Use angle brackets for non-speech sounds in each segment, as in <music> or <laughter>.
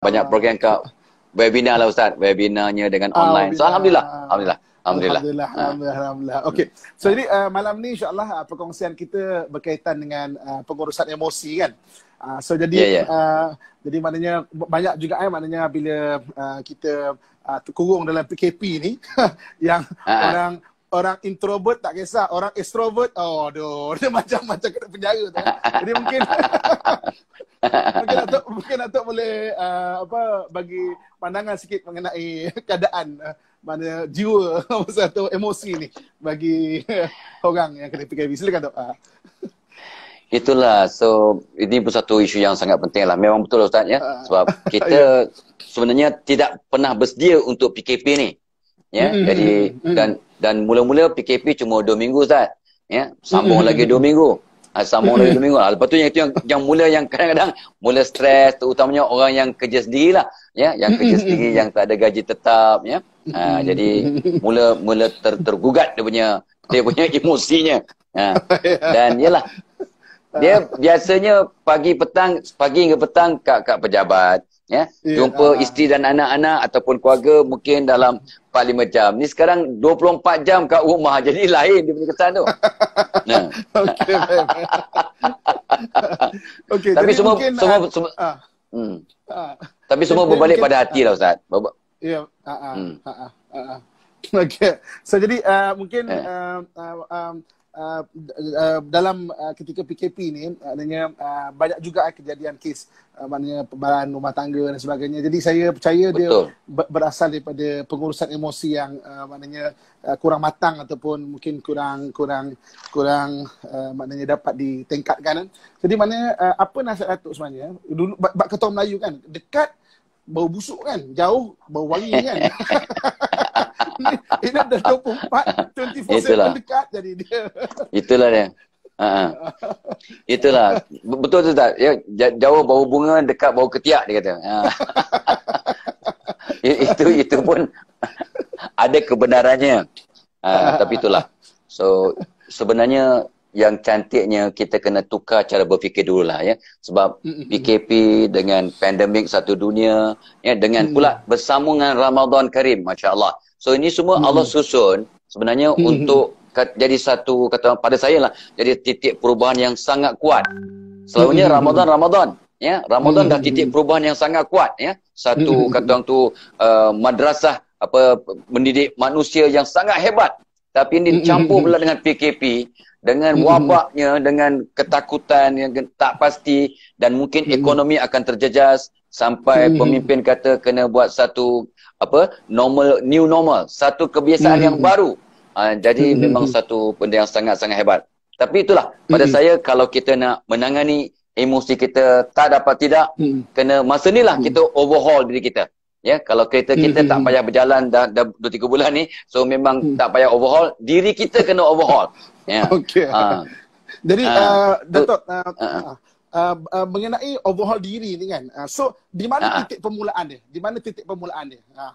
banyak ah. program ke webinar lah ustaz webinarnya dengan ah, online alhamdulillah. so alhamdulillah alhamdulillah alhamdulillah alhamdulillah, ah. alhamdulillah. alhamdulillah. okey so jadi uh, malam ni insyaallah uh, perkongsian kita berkaitan dengan uh, pengurusan emosi kan uh, so jadi yeah, ya, ya. yeah. Uh, jadi maknanya banyak juga eh maknanya bila uh, kita uh, terkurung dalam PKP ni <laughs> yang uh-huh. orang orang introvert tak kisah orang extrovert oh aduh macam-macam kena penjara tu eh. jadi mungkin <laughs> mungkin atau mungkin atau boleh uh, apa bagi pandangan sikit mengenai <laughs> keadaan uh, mana jiwa <laughs> atau emosi ni bagi uh, <laughs> orang yang kena PKP silakan tok uh. Itulah so ini pun satu isu yang sangat penting lah memang betul ustaz ya ah. sebab kita yeah. sebenarnya tidak pernah bersedia untuk PKP ni ya mm-hmm. jadi hmm, hmm. dan dan mula-mula PKP cuma 2 minggu ustaz ya sambung mm-hmm. lagi 2 minggu Ah, sama orang itu tengok. Ah, lepas tu yang itu yang, yang mula yang kadang-kadang mula stres terutamanya orang yang kerja sendiri lah. Ya, yang kerja <laughs> sendiri yang tak ada gaji tetap ya. Ha, jadi mula mula ter, tergugat dia punya dia punya <laughs> emosinya. Ha. Dan yalah. Dia biasanya pagi petang pagi hingga petang kat kat pejabat ya yeah, jumpa uh, isteri dan anak-anak ataupun keluarga mungkin dalam 4 5 jam. Ni sekarang 24 jam kat rumah <laughs> jadi lain dia punya kesan tu. <laughs> nah. Okey. <laughs> Okey. Tapi semua mungkin, semua uh, semua uh, hmm. uh, Tapi semua jadi, berbalik mungkin, pada hati lah ustaz. Ya. Ha ah. Okey. So jadi uh, mungkin uh. Uh, uh, Uh, uh, dalam uh, ketika PKP ni adanya uh, banyak juga uh, kejadian kes uh, maknanya perbalahan rumah tangga dan sebagainya. Jadi saya percaya Betul. dia berasal daripada pengurusan emosi yang uh, maknanya uh, kurang matang ataupun mungkin kurang kurang kurang uh, maknanya dapat ditingkatkan. Kan? Jadi mana uh, apa nasihat Datuk sebenarnya? Dulu bak ketua Melayu kan dekat bau busuk kan, jauh bau wangi kan. <laughs> Ini dah 24 24 dekat jadi dia. Itulah dia. ha Itulah. Betul tu tak? Ya, jauh bau bunga dekat bau ketiak dia kata. Ha. <laughs> itu itu pun ada kebenarannya. Ha, tapi itulah. So sebenarnya yang cantiknya kita kena tukar cara berfikir dulu lah ya. Sebab PKP dengan pandemik satu dunia, ya, dengan pula bersambungan Ramadan Karim, Masya Allah. So ini semua hmm. Allah susun sebenarnya hmm. untuk jadi satu kata pada saya lah jadi titik perubahan yang sangat kuat. Selalunya hmm. Ramadan Ramadan ya Ramadan hmm. dah titik perubahan yang sangat kuat ya satu hmm. kata orang tu uh, madrasah apa mendidik manusia yang sangat hebat tapi ini hmm. campur pula hmm. dengan PKP dengan hmm. wabaknya dengan ketakutan yang tak pasti dan mungkin ekonomi akan terjejas sampai pemimpin kata kena buat satu apa normal new normal satu kebiasaan mm-hmm. yang hmm. baru uh, jadi mm-hmm. memang satu benda yang sangat-sangat hebat tapi itulah hmm. pada mm-hmm. saya kalau kita nak menangani emosi kita tak dapat tidak mm-hmm. kena masa inilah mm-hmm. kita overhaul diri kita ya kalau kereta kita mm-hmm. tak payah berjalan dah, dah 2 3 bulan ni so memang mm-hmm. tak payah overhaul diri kita kena overhaul ya yeah. <laughs> okey ha. Ha. uh. jadi uh, uh, Datuk uh, uh. Uh. Uh, uh, mengenai overhaul diri ni kan. Uh, so di mana uh titik permulaan dia? Di mana titik permulaan dia? Uh.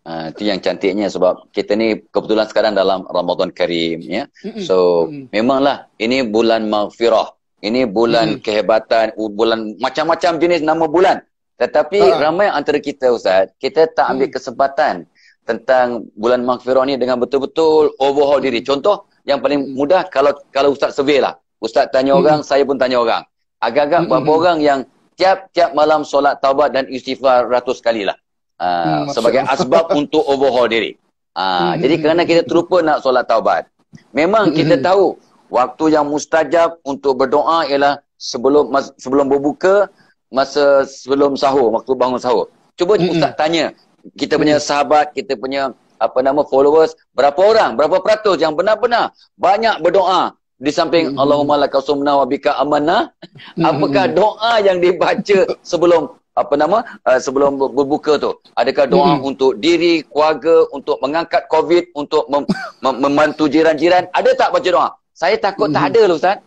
Uh, itu yang cantiknya sebab kita ni kebetulan sekarang dalam Ramadan Karim ya. So Mm-mm. memanglah ini bulan maghfirah. Ini bulan mm. kehebatan, bulan macam-macam jenis nama bulan. Tetapi uh. ramai antara kita ustaz, kita tak ambil mm. kesempatan tentang bulan maghfirah ni dengan betul-betul overhaul diri. Contoh yang paling mudah kalau kalau ustaz survey lah. Ustaz tanya hmm. orang, saya pun tanya orang. Agak-agak hmm. berapa hmm, hmm. orang yang tiap-tiap malam solat taubat dan istighfar ratus kali lah. Uh, hmm, sebagai asbab <laughs> untuk overhaul diri. Uh, hmm. Jadi kerana kita terlupa nak solat taubat. Memang kita tahu waktu yang mustajab untuk berdoa ialah sebelum mas, sebelum berbuka, masa sebelum sahur, waktu bangun sahur. Cuba hmm. Ustaz tanya kita punya sahabat, kita punya apa nama followers, berapa orang, berapa peratus yang benar-benar banyak berdoa di samping mm-hmm. Allahumma laka sumna wa bika amanna hmm. apakah doa yang dibaca sebelum apa nama uh, sebelum berbuka tu adakah doa mm-hmm. untuk diri keluarga untuk mengangkat covid untuk mem- <laughs> mem- membantu jiran-jiran ada tak baca doa saya takut mm-hmm. tak hmm. ada lah ustaz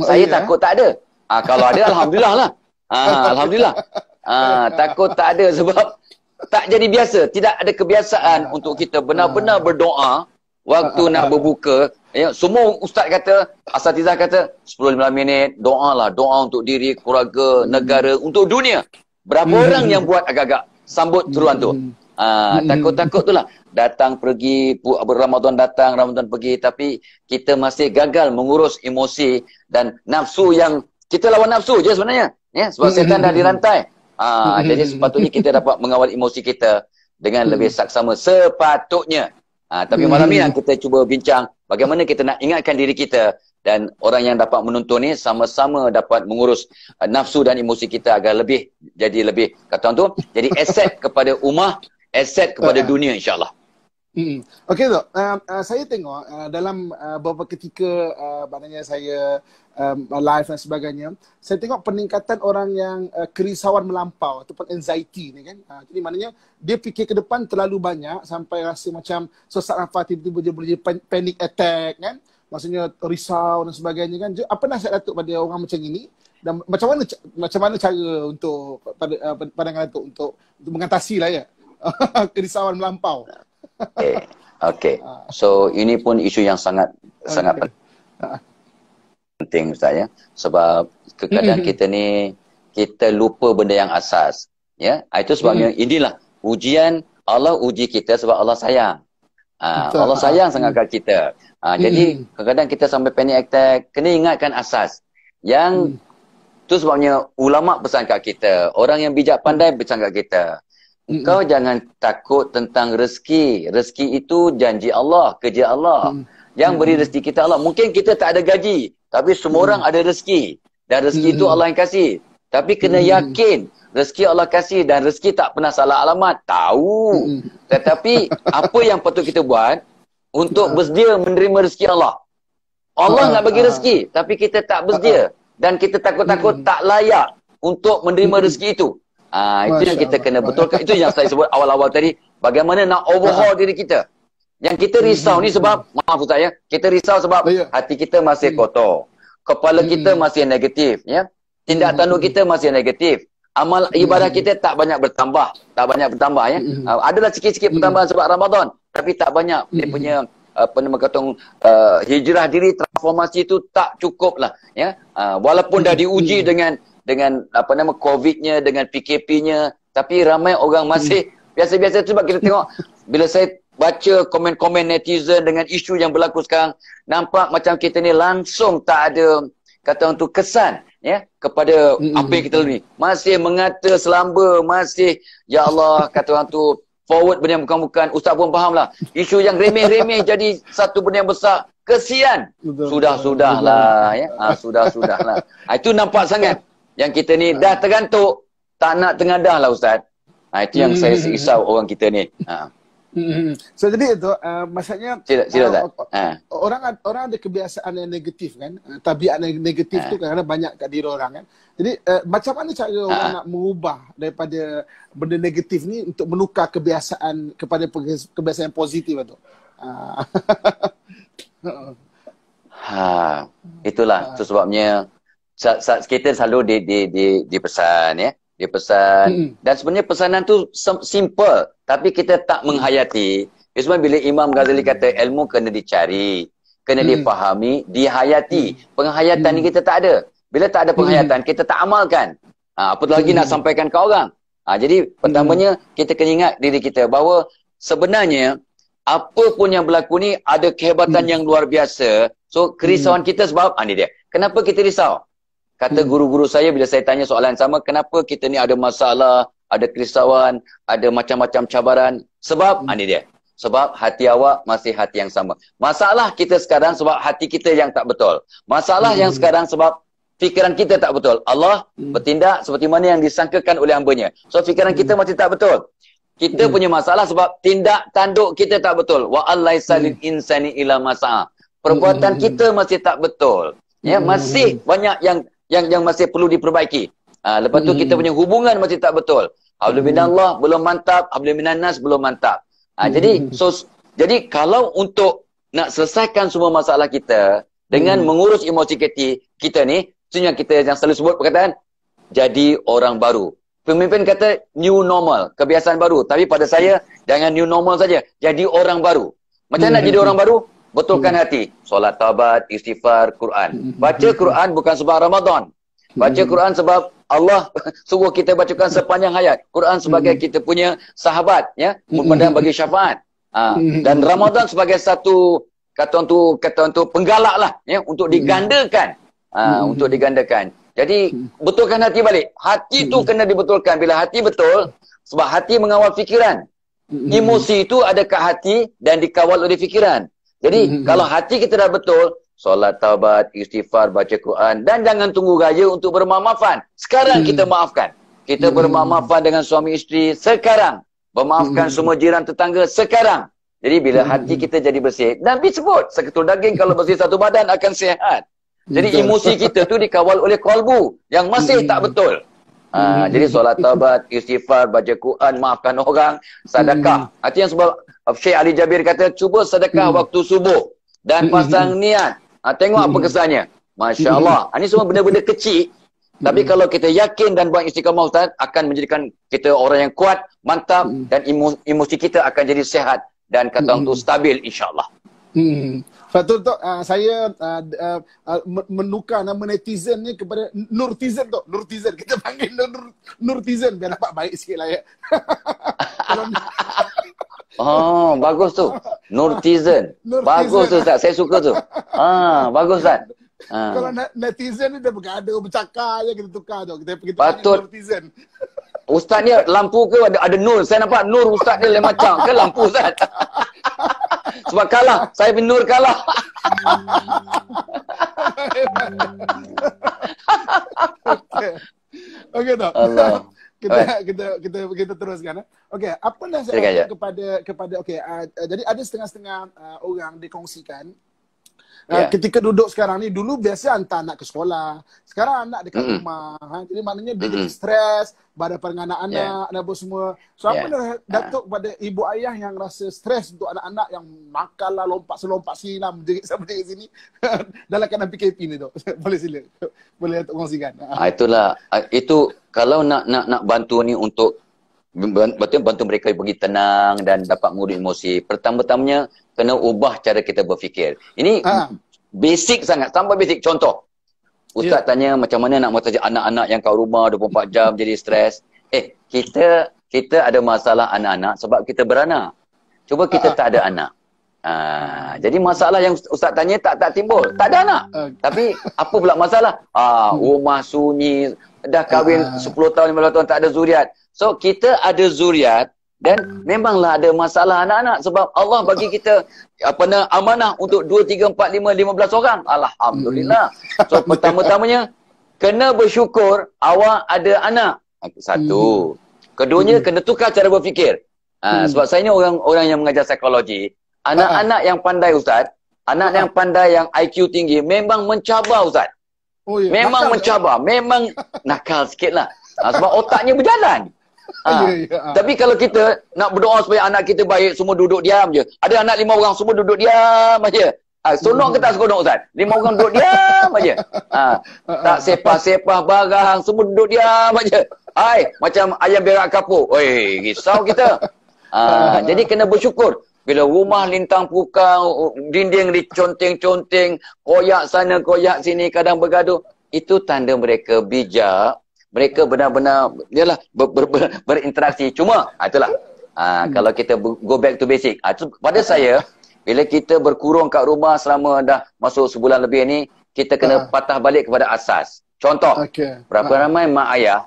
oh, saya oh, takut tak ada ha, kalau ada alhamdulillah lah ha, <laughs> alhamdulillah ha, takut tak ada sebab tak jadi biasa tidak ada kebiasaan untuk kita benar-benar berdoa waktu nak berbuka Ya, semua ustaz kata, asatizah kata 10-15 minit, doa lah. Doa untuk diri, keluarga, negara, hmm. untuk dunia. Berapa hmm. orang yang buat agak-agak sambut seruan hmm. tu? Ah, ha, hmm. takut-takut tu lah. Datang pergi, Ramadan datang, Ramadan pergi. Tapi kita masih gagal mengurus emosi dan nafsu hmm. yang kita lawan nafsu je sebenarnya. Ya, sebab setan dah dirantai. Ha, jadi sepatutnya kita dapat mengawal emosi kita dengan lebih saksama sepatutnya. Ha, tapi malam ni lah kita cuba bincang bagaimana kita nak ingatkan diri kita dan orang yang dapat menonton ni sama-sama dapat mengurus uh, nafsu dan emosi kita agar lebih jadi lebih kata orang tu jadi aset <laughs> kepada umat aset kepada ah. dunia insyaallah. Hmm. Okey tu. Uh, uh, saya tengok uh, dalam uh, beberapa ketika uh, badannya saya um, live dan sebagainya saya tengok peningkatan orang yang uh, kerisauan melampau ataupun anxiety ni kan uh, jadi maknanya dia fikir ke depan terlalu banyak sampai rasa macam sesak nafas tiba-tiba dia boleh jadi panic attack kan maksudnya risau dan sebagainya kan jadi, apa nasihat Datuk pada orang macam ini dan macam mana macam mana cara untuk pada uh, pandangan Datuk untuk, untuk mengatasi lah ya <laughs> kerisauan melampau okay. okay. <laughs> Ah. so ini pun isu yang sangat okay. sangat penting ah penting ustaz ya sebab kadang mm-hmm. kita ni kita lupa benda yang asas ya ah, itu sebabnya mm-hmm. inilah ujian Allah uji kita sebab Allah sayang Aa, ah, Allah sayang sangat mm. kat kita. Aa, ah, mm. Jadi kadang-kadang kita sampai panic attack, kena ingatkan asas. Yang mm. tu sebabnya ulama' pesan kat kita. Orang yang bijak pandai mm. pesan kat kita. Mm. Kau jangan takut tentang rezeki. Rezeki itu janji Allah, kerja Allah. Mm. Yang beri rezeki kita Allah. Mungkin kita tak ada gaji. Tapi semua hmm. orang ada rezeki. Dan rezeki hmm. tu Allah yang kasih. Tapi kena hmm. yakin rezeki Allah kasih dan rezeki tak pernah salah alamat. Tahu. Hmm. Tetapi <laughs> apa yang patut kita buat untuk ya. bersedia menerima rezeki Allah. Allah ha, nak bagi ha. rezeki tapi kita tak bersedia. Dan kita takut-takut hmm. tak layak untuk menerima hmm. rezeki itu. Ha, itu Masya yang kita Allah. kena betulkan. Itu yang saya sebut awal-awal tadi. Bagaimana nak overhaul ha. diri kita. Yang kita risau ni sebab hmm. maaf Ustaz ya, kita risau sebab ya. hati kita masih hmm. kotor. Kepala hmm. kita masih negatif, ya. Tindak tanduk kita masih negatif. Amal ibadah kita tak banyak bertambah, tak banyak bertambah ya. Uh, adalah sikit-sikit bertambah sebab Ramadan, tapi tak banyak dia punya ah, apa nama kata ah, hijrah diri transformasi itu tak cukup lah ya. Uh, walaupun dah diuji dengan dengan apa nama COVID-nya dengan PKP-nya, tapi ramai orang masih biasa-biasa tu sebab kita tengok bila saya baca komen-komen netizen dengan isu yang berlaku sekarang nampak macam kita ni langsung tak ada kata untuk kesan ya kepada mm-hmm. apa yang kita ni masih mengata selamba masih ya Allah <laughs> kata orang tu forward benda yang bukan-bukan ustaz pun lah isu yang remeh-remeh jadi satu benda yang besar kesian sudah sudah lah ya ha, ah, sudah lah ha, ah, itu nampak sangat yang kita ni dah tergantuk tak nak tengadah lah ustaz ha, itu yang mm-hmm. saya mm. risau orang kita ni ha. Mm-hmm. So jadi itu uh, maksudnya cira, cira uh, tak? Ha. orang orang ada kebiasaan yang negatif kan. Uh, tabiat yang negatif uh. tu kadang banyak kat diri orang kan. Jadi uh, macam mana cara uh. orang ha. nak mengubah daripada benda negatif ni untuk menukar kebiasaan kepada kebiasaan yang positif tu? Uh. <laughs> ha, itulah tu sebabnya kita selalu di di di dipesan ya. Uh, dia pesan hmm. dan sebenarnya pesanan tu simple tapi kita tak menghayati sebab bila Imam Ghazali kata ilmu kena dicari kena hmm. difahami dihayati hmm. penghayatan hmm. ni kita tak ada bila tak ada hmm. penghayatan kita tak amalkan ha, apa lagi hmm. nak sampaikan ke orang ha, jadi pertamanya kita kena ingat diri kita bahawa sebenarnya apa pun yang berlaku ni ada kehebatan hmm. yang luar biasa so kerisauan hmm. kita sebab ha, ni dia kenapa kita risau Kata hmm. guru-guru saya bila saya tanya soalan sama, kenapa kita ni ada masalah, ada kerisauan, ada macam-macam cabaran? Sebab, hmm. ini ah, dia. Sebab hati awak masih hati yang sama. Masalah kita sekarang sebab hati kita yang tak betul. Masalah hmm. yang sekarang sebab fikiran kita tak betul. Allah hmm. bertindak seperti mana yang disangkakan oleh hambanya. So, fikiran hmm. kita masih tak betul. Kita hmm. punya masalah sebab tindak tanduk kita tak betul. Wa allaisalil hmm. insani ila masa'a. Perbuatan hmm. kita masih tak betul. Ya, hmm. masih banyak yang yang yang masih perlu diperbaiki. Ha, lepas tu hmm. kita punya hubungan masih tak betul. Hablum hmm. Allah belum mantap, hablum minannas belum mantap. Ha, hmm. jadi so jadi kalau untuk nak selesaikan semua masalah kita dengan hmm. mengurus emosi kita, kita ni, yang kita yang selalu sebut perkataan jadi orang baru. Pemimpin kata new normal, kebiasaan baru. Tapi pada saya hmm. jangan new normal saja, jadi orang baru. Macam hmm. nak jadi orang baru? Betulkan hmm. hati. Solat taubat, istighfar, Quran. Hmm. Baca hmm. Quran bukan sebab Ramadan. Baca Quran sebab Allah <laughs> suruh kita bacakan sepanjang hayat. Quran sebagai kita punya sahabat. ya, Mudah bagi syafaat. Ha. Dan Ramadan sebagai satu kata untuk kata untuk penggalak lah ya, untuk digandakan. Ha, untuk digandakan. Jadi betulkan hati balik. Hati tu kena dibetulkan. Bila hati betul, sebab hati mengawal fikiran. Emosi itu ada kat hati dan dikawal oleh fikiran. Jadi hmm, hmm, hmm. kalau hati kita dah betul, solat taubat, istighfar, baca Quran dan jangan tunggu raya untuk bermaafan. Sekarang hmm. kita maafkan. Kita hmm. bermaafan dengan suami isteri sekarang. Bermaafkan hmm. semua jiran tetangga sekarang. Jadi bila hmm. hati hmm. kita jadi bersih, dan disebut seketul daging kalau bersih satu badan akan sihat. Jadi betul. emosi kita tu dikawal oleh kalbu yang masih hmm. tak betul. Ha, hmm. jadi solat taubat, istighfar, baca Quran, maafkan orang, sedekah. Hmm. yang sebab Syekh Ali Jabir kata cuba sedekah hmm. waktu subuh dan hmm, hmm, pasang hmm. niat. Ha, tengok hmm. apa kesannya. Masya-Allah. Hmm, Ini semua benda-benda kecil tapi kalau kita yakin dan buat istiqamah ustaz akan menjadikan kita orang yang kuat, mantap dan emosi kita akan jadi sihat dan kata orang tu stabil insya-Allah. Hmm. Fatul tu uh, saya uh, uh, uh menukar nama netizen ni kepada Nurtizen tu. Nurtizen kita panggil Nur Nurtizen biar nampak baik sikitlah ya. <laughs> Oh, bagus tu. <laughs> Nurtizen. Nurtizen. Bagus tu Ustaz. Saya suka tu. <laughs> Ah, bagus Ustaz. Ah. Kalau netizen ni dia bergaduh, bercakap aja kita tukar tu. Kita pergi Patut... netizen. <laughs> Ustaz ni lampu ke ada, ada nur? Saya nampak nur Ustaz ni lain macam ke lampu Ustaz? Sebab kalah. Saya bin nur kalah. Okey, okey tak? Allah kita, <laughs> kita kita kita teruskan eh. Okey, apa nasihat kepada kepada okey, uh, jadi ada setengah-setengah uh, orang dikongsikan yeah. Ya. ketika duduk sekarang ni dulu biasa hantar anak ke sekolah sekarang anak dekat mm-hmm. rumah ha? jadi maknanya dia mm-hmm. jadi stres pada dengan anak-anak yeah. dan semua so apa yeah. Ya. datuk kepada uh. ibu ayah yang rasa stres untuk anak-anak yang makan lah lompat selompat sini lah menjerit seperti sini <laughs> dalam keadaan PKP ni tu <laughs> boleh sila boleh datuk kongsikan ah, itulah ah, itu kalau nak nak nak bantu ni untuk Bantu, bantu mereka pergi tenang dan dapat mengurus emosi. Pertama-tamanya, kena ubah cara kita berfikir. Ini ha. basic sangat. Sampai basic. Contoh. Ustaz yeah. tanya macam mana nak mahu mengatasi anak-anak yang kau rumah 24 jam jadi stres. Eh, kita kita ada masalah anak-anak sebab kita beranak. Cuba kita ha. tak ada anak. Ha. jadi masalah yang ustaz tanya tak tak timbul. Tak ada anak. Ha. Tapi apa pula masalah? Ah, ha, rumah sunyi, dah kahwin ha. 10 tahun 15 tahun tak ada zuriat. So kita ada zuriat dan memanglah ada masalah anak-anak sebab Allah bagi kita apa nak amanah untuk 2 3 4 5 15 orang. Alhamdulillah. Hmm. So pertama-tamanya kena bersyukur awak ada anak. Satu. Hmm. Keduanya hmm. kena tukar cara berfikir. Ha, sebab saya ni orang orang yang mengajar psikologi, anak-anak ha. yang pandai ustaz, anak yang ha. pandai yang IQ tinggi memang mencabar ustaz. Oh, ya. Memang nakal mencabar, ya. memang <laughs> nakal sikitlah. Ha, sebab otaknya berjalan yeah, yeah. Ya, ya, Tapi kalau kita nak berdoa supaya anak kita baik semua duduk diam je. Ada anak lima orang semua duduk diam aja. Ha, ah, sonok hmm. ke tak seronok Ustaz? Lima orang duduk diam aja. Ha. <laughs> Tak sepah-sepah barang semua duduk diam aja. Hai, macam ayam berak kapur. Oi, risau kita. Ha, <laughs> jadi kena bersyukur. Bila rumah lintang pukang, dinding diconteng-conteng, koyak sana, koyak sini, kadang bergaduh. Itu tanda mereka bijak, mereka benar-benar ialah ber, ber, ber, berinteraksi cuma ah, itulah ha, hmm. kalau kita go back to basic ha, tu, pada saya bila kita berkurung kat rumah selama dah masuk sebulan lebih ni kita kena ha. patah balik kepada asas contoh okay. berapa ha. ramai mak ayah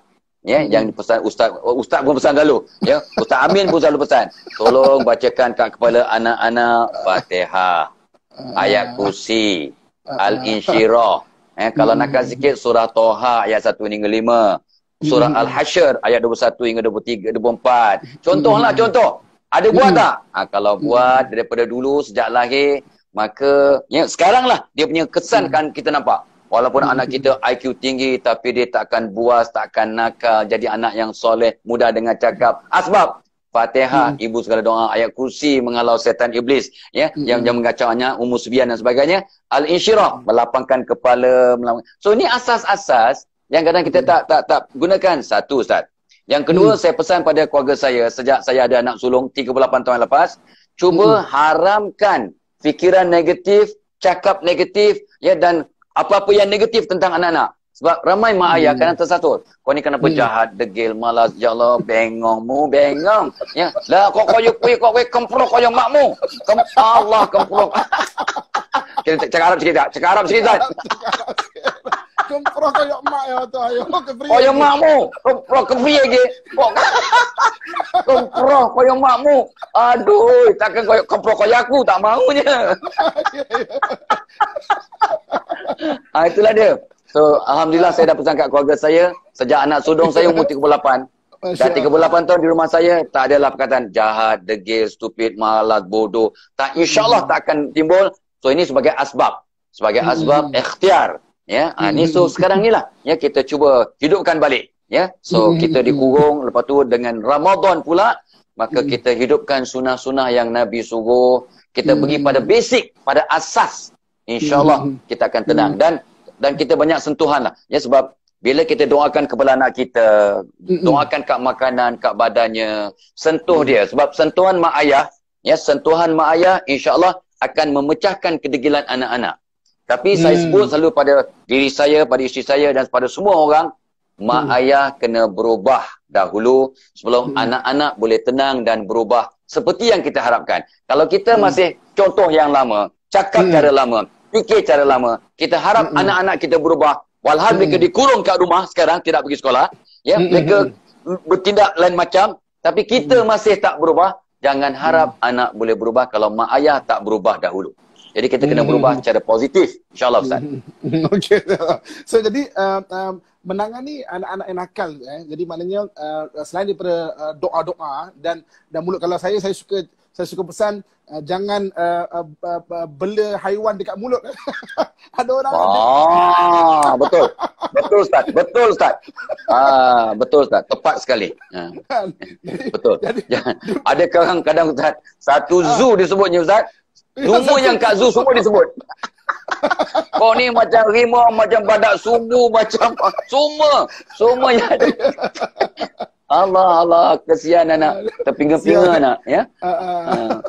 ya hmm. yang pesan ustaz oh, ustaz pun pesan dulu ya ustaz amin pun selalu pesan tolong bacakan kat kepala anak-anak Fatihah ayat kursi al-insyirah Eh, kalau nak hmm. zikir surah Toha ayat satu hingga lima Surah hmm. Al-Hashr ayat dua satu hingga dua 23, 24. Contohlah hmm. Lah, contoh. Ada buat hmm. tak? Ha, kalau hmm. buat daripada dulu sejak lahir, maka ya, sekarang lah dia punya kesan hmm. kan kita nampak. Walaupun hmm. anak kita IQ tinggi tapi dia takkan buas, takkan nakal. Jadi anak yang soleh, mudah dengan cakap. Asbab Fatihah, hmm. ibu segala doa, ayat kursi mengalau setan iblis ya hmm. yang yang mengacaunya umur subian dan sebagainya. Al-insyirah hmm. melapangkan kepala. Melap- so ini asas-asas yang kadang kita hmm. tak tak tak gunakan satu ustaz. Yang kedua hmm. saya pesan pada keluarga saya sejak saya ada anak sulung 38 tahun lepas, cuba hmm. haramkan fikiran negatif, cakap negatif ya dan apa-apa yang negatif tentang anak-anak. Sebab ramai mak ayah hmm. kadang tersatur. Kau ni kenapa hmm. degil, malas, jala, ya bengong mu, bengong. Ya. Lah kau kau kui, kau kui, kemprok kau yang makmu. Kem Allah kemprok. <laughs> cakap Arab cerita. tak? Cakap Arab sikit tak? <laughs> Kemprok kau yang mak ya, Kau yang makmu. kau free lagi. <laughs> Kemprok kau yang makmu. Aduh, takkan kau kemprok kau aku tak maunya. Ah itulah dia. So Alhamdulillah saya dah pesan kat keluarga saya Sejak anak sudung saya umur 38 Dah 38 tahun di rumah saya, tak adalah perkataan jahat, degil, stupid, malas, bodoh. Tak, InsyaAllah hmm. tak akan timbul. So, ini sebagai asbab. Sebagai hmm. asbab ikhtiar. Ya, yeah. Ha, hmm. ha, so sekarang ni lah. Ya, kita cuba hidupkan balik. Ya, so hmm. kita dikurung. Lepas tu dengan Ramadan pula, maka hmm. kita hidupkan sunnah-sunnah yang Nabi suruh. Kita hmm. pergi pada basic, pada asas. InsyaAllah hmm. kita akan tenang. Hmm. Dan dan kita banyak sentuhan lah. Ya, sebab bila kita doakan kepala anak kita, doakan kat makanan, kat badannya, sentuh dia. Sebab sentuhan mak ayah, ya, sentuhan mak ayah insya Allah akan memecahkan kedegilan anak-anak. Tapi hmm. saya mm. sebut selalu pada diri saya, pada isteri saya dan pada semua orang, mak hmm. ayah kena berubah dahulu sebelum hmm. anak-anak boleh tenang dan berubah seperti yang kita harapkan. Kalau kita hmm. masih contoh yang lama, cakap hmm. cara lama, fikir cara lama. Kita harap mm-hmm. anak-anak kita berubah. Walhal mm-hmm. mereka dikurung kat rumah sekarang tidak pergi sekolah, ya mm-hmm. mereka bertindak lain macam tapi kita mm-hmm. masih tak berubah. Jangan harap mm-hmm. anak boleh berubah kalau mak ayah tak berubah dahulu. Jadi kita kena berubah secara positif insyaallah ustaz. <laughs> Okey. So jadi uh, um, menangani anak-anak yang nakal eh. Jadi maknanya uh, selain daripada uh, doa-doa dan dan mulut kalau saya saya suka saya suka pesan uh, Eh, jangan uh, uh, uh, uh, bela haiwan dekat mulut. <laughs> ada orang Ah, betul. Betul ustaz. Betul ustaz. Ah, betul ustaz. Tepat sekali. Ah. <laughs> betul. Jadi ya. ada kadang-kadang ustaz, satu ah. zoo disebutnya ustaz. Ya, semua yang kat zoo semua disebut. Kau ni macam rimau, macam badak sumbu, <laughs> macam semua. Semua yang ada. Allah, Allah. Kesian anak. Terpinga-pinga anak. Ya? Uh, uh. Uh.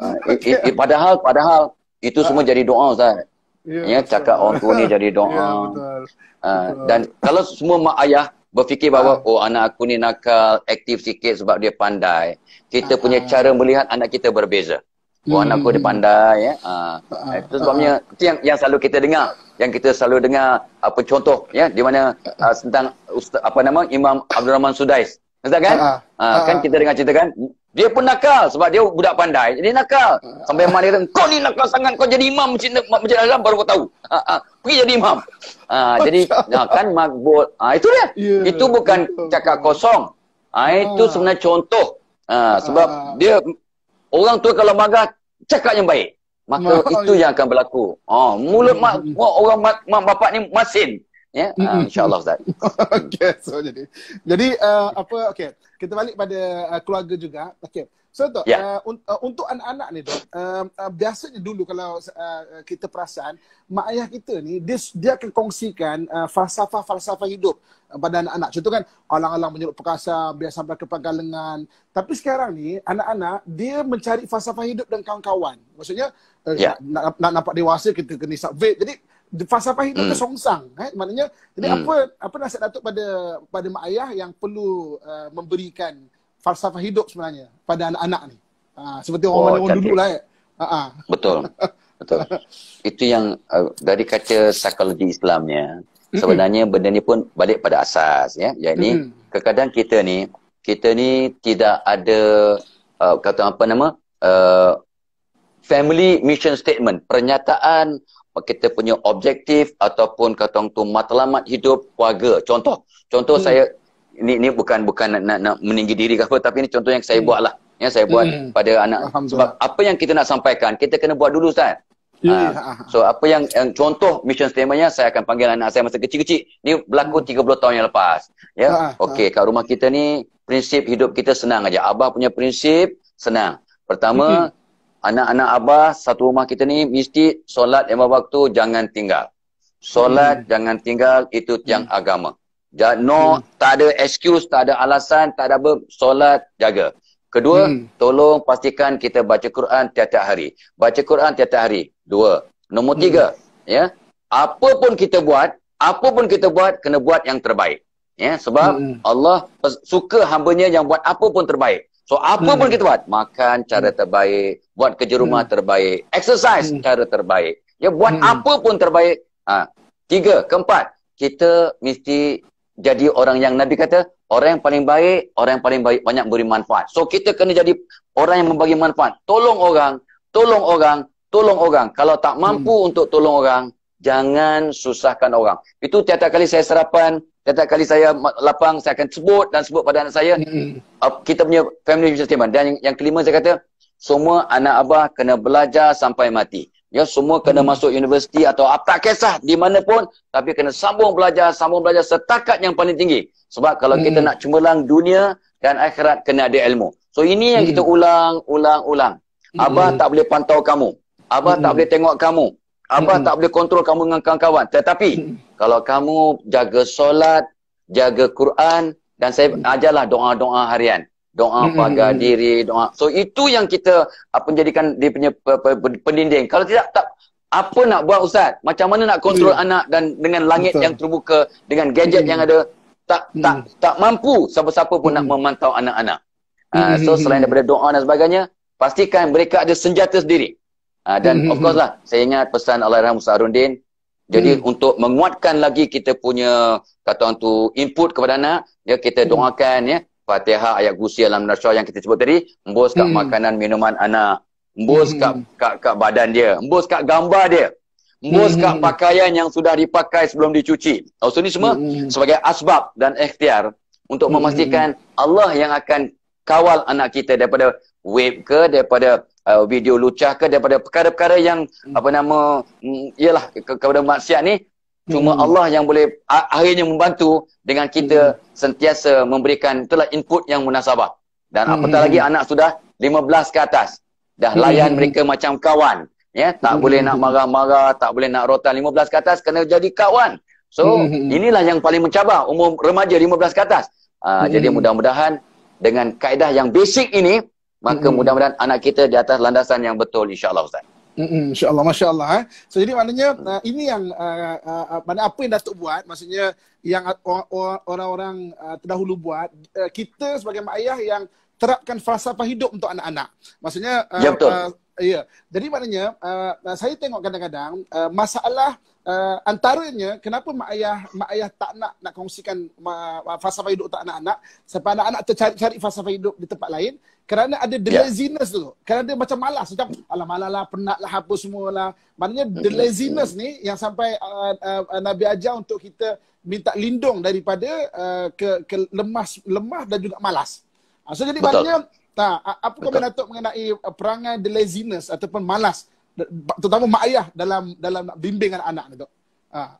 Uh, it, it, padahal padahal itu semua uh, jadi doa ustaz. Ya, ya cakap orang tua ni jadi <laughs> ya, doa. Ya, betul. Uh, betul. dan kalau semua mak ayah berfikir bahawa uh. oh anak aku ni nakal, aktif sikit sebab dia pandai, kita uh. punya ah. cara melihat anak kita berbeza. Hmm. anak aku dia hmm. pandai ya. Uh, uh. Itu sebabnya itu yang yang selalu kita dengar, yang kita selalu dengar apa contoh ya di mana uh, tentang ustaz apa nama Imam Abdul Rahman Sudais. Ustaz kan? Uh. Uh. Uh, kan kita dengar cerita kan dia pun nakal sebab dia budak pandai. Jadi nakal. Ah. Sampai mak dia kata, kau ni nakal sangat. Kau jadi imam macam macam dalam baru kau tahu. Ha, ha. Pergi jadi imam. Ha, <laughs> jadi ha, kan makbul. Ha, itu dia. Yeah. Ya, itu bukan cakap kosong. Ha, itu ha. sebenarnya contoh. Ha, sebab ha. dia orang tua kalau marah cakap yang baik. Maka Ma- itu yang akan berlaku. Ha, mulut hmm. mak, orang mak, mak bapak ni masin ya yeah? uh, insyaallah ustaz <laughs> Okay, so jadi jadi uh, apa okey kita balik pada uh, keluarga juga okey so tu yeah. uh, uh, untuk anak-anak ni tu uh, um, uh, biasanya dulu kalau uh, uh, kita perasan mak ayah kita ni dia dia akan kongsikan uh, falsafah-falsafah hidup uh, pada anak-anak contoh kan alang-alang menyeluk perkasa biar sampai ke pangkal tapi sekarang ni anak-anak dia mencari falsafah hidup dengan kawan-kawan maksudnya uh, yeah. nak, nak nampak dewasa kita kena isap jadi fasa pahit itu tersongsang hmm. mm. eh maknanya jadi mm. apa apa nasihat datuk pada pada mak ayah yang perlu uh, memberikan falsafah hidup sebenarnya pada anak-anak ni ha, seperti orang oh, orang dulu lah eh ha, ha. betul betul <laughs> itu yang uh, dari kaca psikologi Islamnya sebenarnya mm. benda ni pun balik pada asas ya yakni mm. kadang kita ni kita ni tidak ada uh, kata apa nama uh, family mission statement pernyataan kita punya objektif ataupun kata orang tu matlamat hidup keluarga. Contoh, contoh hmm. saya ini ini bukan bukan nak, nak, nak meninggi diri ke apa tapi ini contoh yang saya hmm. buatlah. Yang saya buat hmm. pada anak sebab apa yang kita nak sampaikan kita kena buat dulu Ustaz. Ha. So apa yang, yang contoh mission statementnya saya akan panggil anak saya masa kecil-kecil. Ni berlaku 30 hmm. tahun yang lepas. Ya. Ah, ah. Okey, kat rumah kita ni prinsip hidup kita senang aja. Abah punya prinsip senang. Pertama, hmm anak-anak abah satu rumah kita ni mesti solat lima waktu jangan tinggal. Solat hmm. jangan tinggal itu tiang hmm. agama. No, hmm. tak ada excuse, tak ada alasan, tak ada ber- solat jaga. Kedua, hmm. tolong pastikan kita baca Quran tiap-tiap hari. Baca Quran tiap-tiap hari. Dua. Nombor hmm. tiga, ya. Apa pun kita buat, apa pun kita buat kena buat yang terbaik. Ya, sebab hmm. Allah suka hamba-Nya yang buat apa pun terbaik. So apa hmm. pun kita buat, makan cara hmm. terbaik, buat kerja rumah hmm. terbaik, exercise hmm. cara terbaik. Ya buat hmm. apa pun terbaik. Ha. Tiga, keempat, kita mesti jadi orang yang Nabi kata, orang yang paling baik, orang yang paling baik banyak beri manfaat. So kita kena jadi orang yang membagi manfaat. Tolong orang, tolong orang, tolong orang. Kalau tak mampu hmm. untuk tolong orang, jangan susahkan orang. Itu tiada kali saya sarapan, tiada kali saya lapang, saya akan sebut dan sebut pada anak saya mm-hmm. uh, kita punya family system. Dan yang, yang kelima saya kata, semua anak abah kena belajar sampai mati. Ya, semua kena hmm masuk universiti atau apa kisah di mana pun, tapi kena sambung belajar, sambung belajar setakat yang paling tinggi. Sebab kalau hmm kita nak cemerlang dunia dan akhirat kena ada ilmu. So ini yang hmm kita ulang, ulang, ulang. Abah hmm tak boleh pantau kamu. Abah hmm tak boleh tengok kamu. Abah hmm. tak boleh kontrol kamu dengan kawan-kawan. Tetapi, hmm. kalau kamu jaga solat, jaga Quran, dan saya ajarlah doa-doa harian. Doa pagar hmm. diri, doa. So, itu yang kita apa, jadikan dia punya pendinding. Kalau tidak, tak. Apa nak buat Ustaz? Macam mana nak kontrol yeah. Mm. anak dan dengan langit Betul. yang terbuka, dengan gadget hmm. yang ada. Tak hmm. tak tak mampu siapa-siapa pun hmm. nak memantau anak-anak. Uh, so, selain daripada doa dan sebagainya, pastikan mereka ada senjata sendiri. Ah, dan hmm, hmm, of course hmm. lah saya ingat pesan Allahyarham Ustaz Arundin jadi hmm. untuk menguatkan lagi kita punya kata orang tu input kepada anak ya kita hmm. doakan ya Fatihah ayat gusi alam nasyah yang kita sebut tadi embus kat hmm. makanan minuman anak embus hmm. kat, kat kat badan dia embus kat gambar dia embus hmm. kat pakaian yang sudah dipakai sebelum dicuci oh, so ni semua hmm. sebagai asbab dan ikhtiar untuk memastikan hmm. Allah yang akan kawal anak kita daripada web ke daripada uh, video lucah ke daripada perkara-perkara yang hmm. apa nama mm, ialah ke- kepada maksiat ni cuma hmm. Allah yang boleh akhirnya membantu dengan kita hmm. sentiasa memberikan itulah input yang munasabah dan hmm. apatah lagi anak sudah 15 ke atas dah hmm. layan hmm. mereka macam kawan ya tak hmm. boleh nak marah-marah tak boleh nak rotan 15 ke atas kena jadi kawan so hmm. Hmm. inilah yang paling mencabar umur remaja 15 ke atas uh, hmm. jadi mudah-mudahan dengan kaedah yang basic ini maka mm-hmm. mudah-mudahan anak kita di atas landasan yang betul insyaallah ustaz Mm-mm, insyaallah masyaallah eh. So jadi maknanya uh, ini yang uh, uh, uh apa yang Datuk buat maksudnya yang orang-orang uh, terdahulu buat uh, kita sebagai mak ayah yang terapkan falsafah hidup untuk anak-anak. Maksudnya uh, ya, betul. Uh, ya. Jadi maknanya uh, uh saya tengok kadang-kadang uh, masalah uh, antaranya kenapa mak ayah mak ayah tak nak nak kongsikan uh, falsafah hidup untuk anak-anak sebab anak-anak tercari-cari falsafah hidup di tempat lain kerana ada the ya. yeah. laziness tu. Kerana dia macam malas. Macam, alah malah lah, penat lah, apa semua lah. Maknanya mm-hmm. the laziness ni yang sampai uh, uh, uh, Nabi ajar untuk kita minta lindung daripada uh, ke, ke lemas, lemah dan juga malas. Uh, so jadi maknanya, nah, apa komen Datuk mengenai uh, perangai the laziness ataupun malas? Terutama mak ayah dalam dalam bimbingan anak-anak ni, Uh.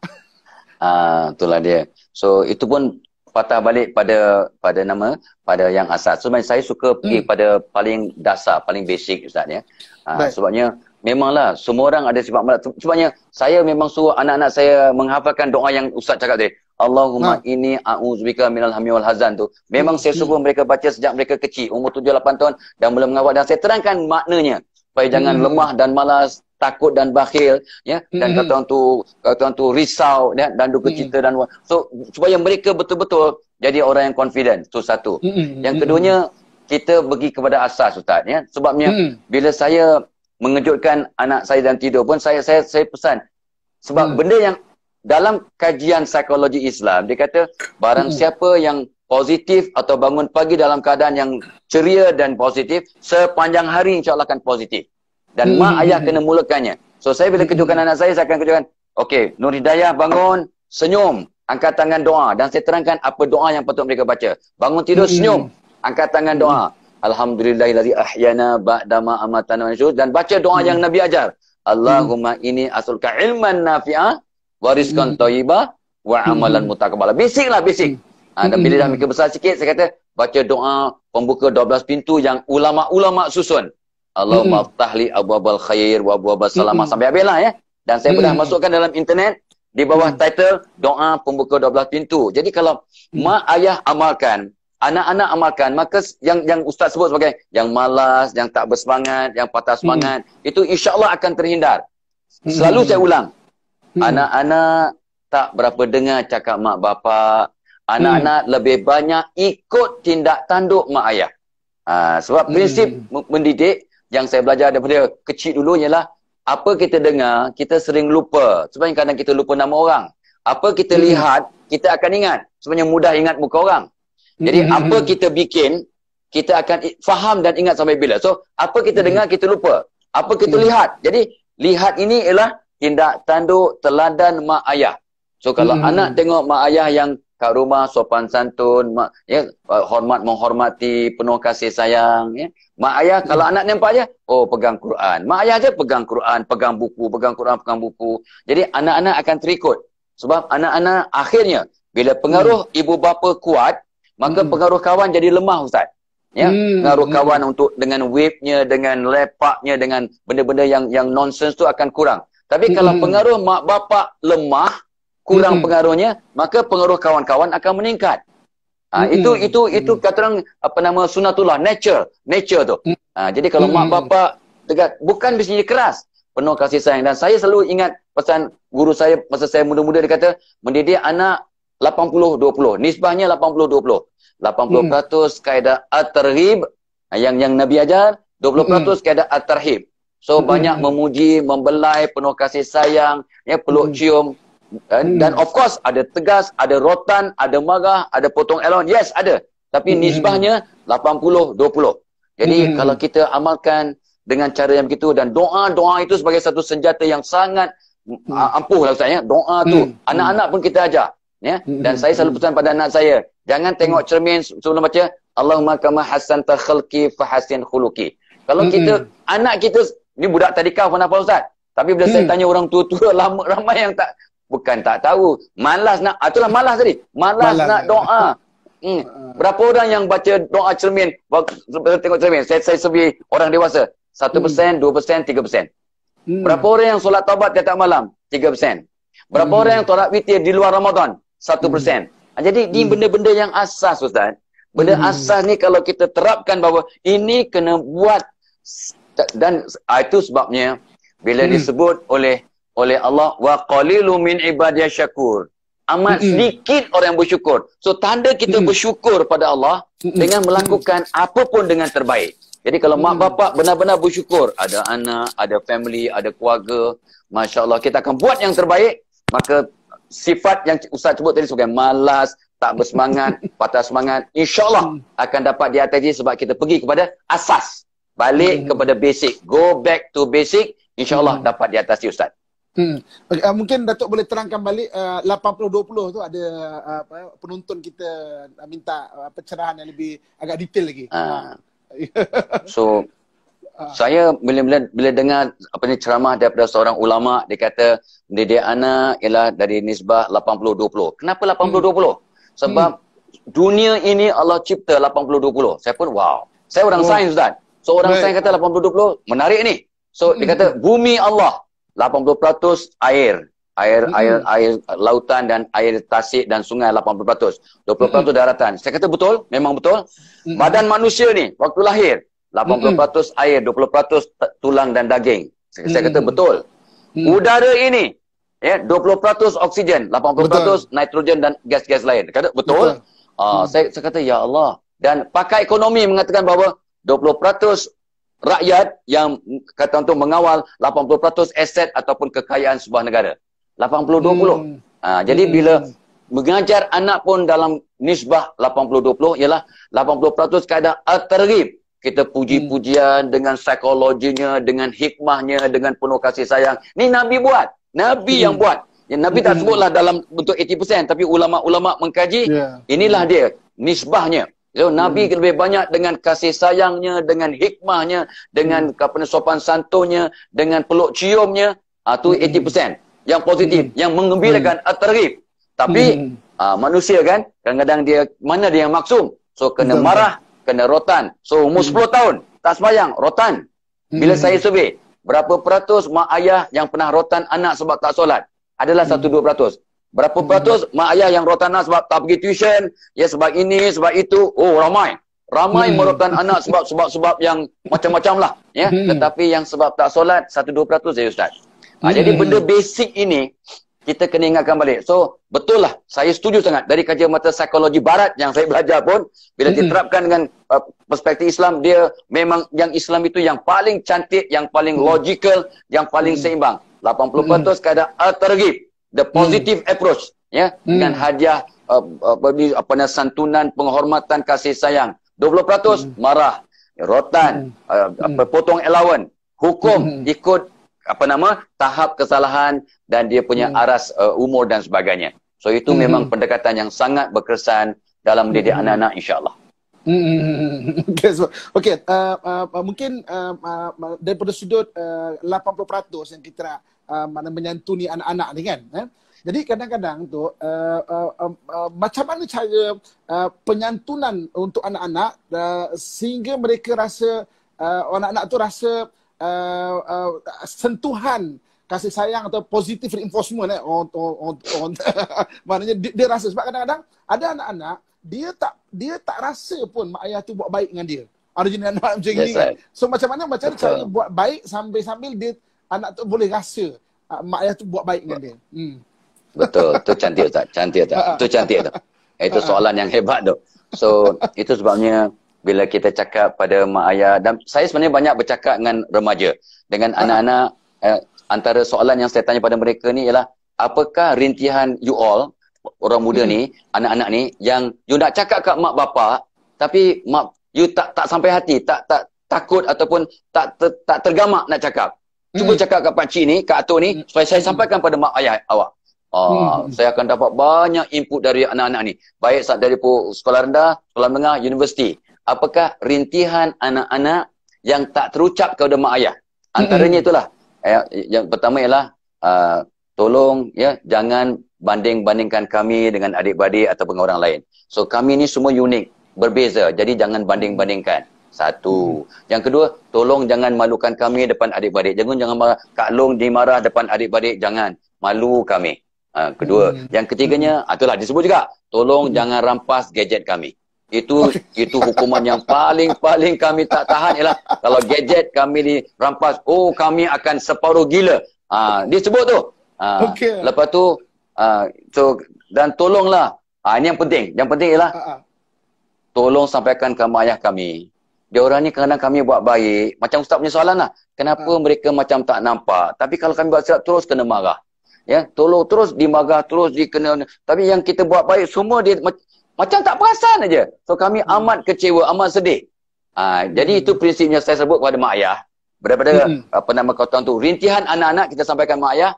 Uh, itulah dia. So itu pun patah balik pada pada nama pada yang asal. So, sebenarnya saya suka pergi hmm. pada paling dasar, paling basic ustaz ya. Ha, sebabnya memanglah semua orang ada sifat malak. Sebabnya saya memang suruh anak-anak saya menghafalkan doa yang ustaz cakap tadi. Allahumma ha. ini a'udzubika minal hammi wal hazan tu. Memang hmm. saya suruh mereka baca sejak mereka kecil, umur 7 8 tahun dan belum mengawal dan saya terangkan maknanya supaya hmm. jangan lemah dan malas takut dan bakhil ya dan hmm. kata orang tu orang tu risau ya dan duka hmm. cita dan so supaya mereka betul-betul jadi orang yang confident itu satu hmm, yang keduanya kita bagi kepada asas ustaz ya sebabnya bila saya mengejutkan anak saya dan tidur pun saya saya saya pesan sebab benda yang dalam kajian psikologi Islam dia kata barang siapa yang positif atau bangun pagi dalam keadaan yang ceria dan positif sepanjang hari insyaallah akan positif dan hmm. mak ayah kena mulakannya so saya bila hmm. kejutkan anak saya saya akan kejutkan okey Nur Hidayah bangun senyum angkat tangan doa dan saya terangkan apa doa yang patut mereka baca bangun tidur hmm. senyum angkat tangan doa hmm. alhamdulillahillazi ahyana ba'dama amatana wasyud dan baca doa hmm. yang nabi ajar Allahumma hmm. ini asulka ilman nafi'ah wariskan hmm. tayyibah wa amalan hmm. mutakabbala bisiklah bisik. Hmm. Ha, dan bila dah mereka hmm. besar sikit, saya kata, baca doa pembuka 12 pintu yang ulama-ulama susun. Allahumma hmm. tahli abu abal khair wa abu abal salamah. Hmm. Sampai habis lah ya. Dan saya pernah masukkan dalam internet, di bawah title, doa pembuka 12 pintu. Jadi kalau mak ayah amalkan, anak-anak amalkan, maka yang yang ustaz sebut sebagai yang malas, yang tak bersemangat, yang patah semangat, itu insya Allah akan terhindar. Selalu saya ulang, anak-anak tak berapa dengar cakap mak bapak, anak-anak hmm. lebih banyak ikut tindak tanduk mak ayah. Ha, sebab hmm. prinsip mendidik yang saya belajar daripada kecil dulu ialah apa kita dengar, kita sering lupa. Sebab kadang kita lupa nama orang. Apa kita hmm. lihat, kita akan ingat. Sebenarnya mudah ingat muka orang. Jadi hmm. apa kita bikin, kita akan faham dan ingat sampai bila. So, apa kita hmm. dengar, kita lupa. Apa kita hmm. lihat. Jadi, lihat ini ialah tindak tanduk teladan mak ayah. So, kalau hmm. anak tengok mak ayah yang kat rumah sopan santun mak, ya eh, hormat menghormati penuh kasih sayang ya mak ayah hmm. kalau anak nampak je oh pegang Quran mak ayah je pegang Quran pegang buku pegang Quran pegang buku jadi anak-anak akan terikut sebab anak-anak akhirnya bila pengaruh hmm. ibu bapa kuat maka hmm. pengaruh kawan jadi lemah ustaz ya hmm. pengaruh hmm. kawan untuk dengan wave-nya dengan lepaknya dengan benda-benda yang yang nonsense tu akan kurang tapi kalau hmm. pengaruh mak bapak lemah kurang hmm. pengaruhnya maka pengaruh kawan-kawan akan meningkat ha, hmm. itu itu itu kata orang apa nama sunatullah nature nature tu ha, jadi kalau hmm. mak bapa tegak bukan mestinya keras penuh kasih sayang dan saya selalu ingat pesan guru saya masa saya muda-muda dia kata mendidik anak 80-20 nisbahnya 80-20 80%, 20. 80% hmm. kaedah at-tarhib ha, yang, yang Nabi ajar 20% hmm. kaedah at-tarhib so hmm. banyak memuji membelai penuh kasih sayang ya peluk hmm. cium dan, hmm. dan of course ada tegas, ada rotan, ada marah, ada potong elon. Yes, ada. Tapi hmm. nisbahnya 80-20. Jadi hmm. kalau kita amalkan dengan cara yang begitu dan doa-doa itu sebagai satu senjata yang sangat hmm. uh, ampuh lah Ustaz ya. Doa tu hmm. anak-anak pun kita ajar. Ya? Hmm. Dan saya selalu pesan pada anak saya, jangan tengok hmm. cermin sebelum baca. Allahumma kama hasan ta khalqi fa hasin khuluqi. Kalau hmm. kita hmm. anak kita ni budak tadi kau pun apa Ustaz? Tapi bila hmm. saya tanya orang tua-tua <laughs> lama ramai yang tak bukan tak tahu malas nak ah, itulah malas tadi malas, malas nak doa <laughs> hmm. Ah. berapa orang yang baca doa cermin waktu tengok cermin saya saya survey orang dewasa 1% hmm. 2% 3% hmm. berapa orang yang solat taubat tiap malam 3% berapa hmm. orang yang tolak witir di luar Ramadan 1% hmm. Ah, jadi ini hmm. benda-benda yang asas ustaz benda hmm. asas ni kalau kita terapkan bahawa ini kena buat dan itu sebabnya bila hmm. disebut oleh oleh Allah wa qalilu min ibadiy syakur. Amat mm-hmm. sedikit orang yang bersyukur. So tanda kita mm-hmm. bersyukur pada Allah dengan melakukan mm-hmm. apa pun dengan terbaik. Jadi kalau mm-hmm. mak bapak benar-benar bersyukur, ada anak, ada family, ada keluarga, masya-Allah kita akan buat yang terbaik, maka sifat yang ustaz sebut tadi sebagai malas, tak bersemangat, <laughs> patah semangat, insya-Allah mm. akan dapat diatasi sebab kita pergi kepada asas. Balik mm-hmm. kepada basic, go back to basic, insya-Allah mm-hmm. dapat diatasi ustaz. Hmm. Okay. Uh, ah, mungkin Datuk boleh terangkan balik ah, uh, 80-20 tu ada uh, apa, penonton kita minta uh, pencerahan yang lebih agak detail lagi. Uh, <laughs> so uh. saya bila-bila bila dengar apa ni ceramah daripada seorang ulama dia kata mendidik anak ialah dari nisbah 80-20. Kenapa 80-20? Hmm. Sebab hmm. dunia ini Allah cipta 80-20. Saya pun wow. Saya orang oh. sains Ustaz. So orang sains kata 80-20 menarik ni. So dia hmm. kata bumi Allah 80% air air hmm air air lautan dan air tasik dan sungai 80%. 20% mm-hmm. daratan. Saya kata betul? Memang betul? hmm Badan manusia ni waktu lahir 80% mm-hmm. air, 20% tulang dan daging. Saya, mm-hmm. saya kata hmm. betul. hmm Udara ini ya yeah, 20% oksigen, 80% betul. nitrogen dan gas-gas lain. Kata betul? betul. Uh, hmm saya saya kata ya Allah. Dan pakar ekonomi mengatakan bahawa 20% rakyat yang kata untuk mengawal 80% aset ataupun kekayaan sebuah negara. 80-20. Hmm. Ha, jadi hmm. bila mengajar anak pun dalam nisbah 80-20 ialah 80% kadang terib. Kita puji-pujian hmm. dengan psikologinya, dengan hikmahnya, dengan penuh kasih sayang. Ni Nabi buat. Nabi hmm. yang buat. Ya, Nabi tak hmm. sebutlah dalam bentuk 80% tapi ulama-ulama mengkaji yeah. inilah dia nisbahnya So, ya, Nabi hmm. lebih banyak dengan kasih sayangnya, dengan hikmahnya, dengan hmm. sopan santunnya, dengan peluk ciumnya, itu ah, uh, hmm. 80%. Yang positif, hmm. yang mengembirakan, hmm. terhib. Tapi, hmm. uh, manusia kan, kadang-kadang dia, mana dia yang maksum? So, kena hmm. marah, kena rotan. So, umur hmm. 10 tahun, tak semayang, rotan. Bila hmm. saya survey, berapa peratus mak ayah yang pernah rotan anak sebab tak solat? Adalah hmm. 1-2%. Berapa hmm. peratus hmm. mak ayah yang rotan anak sebab tak pergi tuition, ya sebab ini, sebab itu. Oh, ramai. Ramai hmm. merotan anak sebab-sebab-sebab yang macam-macam lah. Ya? Hmm. Tetapi yang sebab tak solat, 1-2 peratus ya Ustaz. Ha, hmm. Ha, jadi benda basic ini, kita kena ingatkan balik. So, betul lah. Saya setuju sangat. Dari kajian mata psikologi barat yang saya belajar pun, bila hmm. diterapkan dengan uh, perspektif Islam, dia memang yang Islam itu yang paling cantik, yang paling hmm. logical, yang paling seimbang. 80% kadang uh, tergib the hmm. positive hmm. approach ya hmm. dengan hadiah uh, uh, apa ni santunan penghormatan kasih sayang 20% hmm. marah rotan hmm. uh, hmm. potong allowance hukum hmm. ikut apa nama tahap kesalahan dan dia punya hmm. aras uh, umur dan sebagainya so itu hmm. memang pendekatan yang sangat berkesan dalam mendidik hmm. anak-anak insyaallah Hmm. hmm <laughs> okay, uh, uh, mungkin uh, uh, uh daripada sudut uh, 80% yang kita Uh, mana menyantuni anak-anak ni kan eh? jadi kadang-kadang tu uh, uh, uh, uh, macam mana cara uh, penyantunan untuk anak-anak uh, sehingga mereka rasa uh, anak-anak tu rasa uh, uh, sentuhan kasih sayang atau positif reinforcement eh on, on, on, on. maknanya dia, dia rasa sebab kadang-kadang ada anak-anak dia tak dia tak rasa pun mak ayah tu buat baik dengan dia original anak macam ni kan? right. so macam mana macam cara buat baik sambil-sambil dia anak tu boleh rasa uh, mak ayah tu buat baik dengan dia. Hmm. Betul, tu cantik tak? Cantik tak? Itu cantik tu. Ah, ah. Itu eh, soalan yang hebat tu. So, itu sebabnya bila kita cakap pada mak ayah dan saya sebenarnya banyak bercakap dengan remaja, dengan anak-anak eh, antara soalan yang saya tanya pada mereka ni ialah apakah rintihan you all orang muda hmm. ni, anak-anak ni yang you nak cakap kat mak bapa, tapi mak you tak tak sampai hati, tak tak takut ataupun tak ter, tak tergamak nak cakap cuba hmm. cakap kat pakcik ni, kat atuk ni, hmm. supaya saya sampaikan pada mak ayah awak. Ah, hmm. Saya akan dapat banyak input dari anak-anak ni. Baik dari sekolah rendah, sekolah menengah, universiti. Apakah rintihan anak-anak yang tak terucap kepada mak ayah? Antaranya hmm. itulah. Eh, yang pertama ialah, uh, tolong ya jangan banding-bandingkan kami dengan adik-beradik atau orang lain. So kami ni semua unik, berbeza. Jadi jangan banding-bandingkan. Satu. Yang kedua, tolong jangan malukan kami depan adik-beradik. Jangan jangan marah. Kak Long dimarah depan adik-beradik. Jangan. Malu kami. Ha, kedua. Hmm. Yang ketiganya, hmm. ah, itulah disebut juga. Tolong hmm. jangan rampas gadget kami. Itu oh. <laughs> itu hukuman yang paling-paling kami tak tahan ialah kalau gadget kami rampas, oh kami akan separuh gila. Ha, disebut tu. Ha, okay. Lepas tu, ha, so, dan tolonglah. Ha, ini yang penting. Yang penting ialah, ha, ha. tolong sampaikan ke mak ayah kami dia orang ni kadang kami buat baik, macam ustaz punya soalan lah. Kenapa ha. mereka macam tak nampak? Tapi kalau kami buat silap terus kena marah. Ya, tolong terus dimarah, terus dikena. Tapi yang kita buat baik semua dia ma- macam tak perasan aja. So kami hmm. amat kecewa, amat sedih. Ha, hmm. jadi itu prinsipnya saya sebut kepada mak ayah. Daripada hmm. apa nama kau tuan tu, rintihan anak-anak kita sampaikan mak ayah.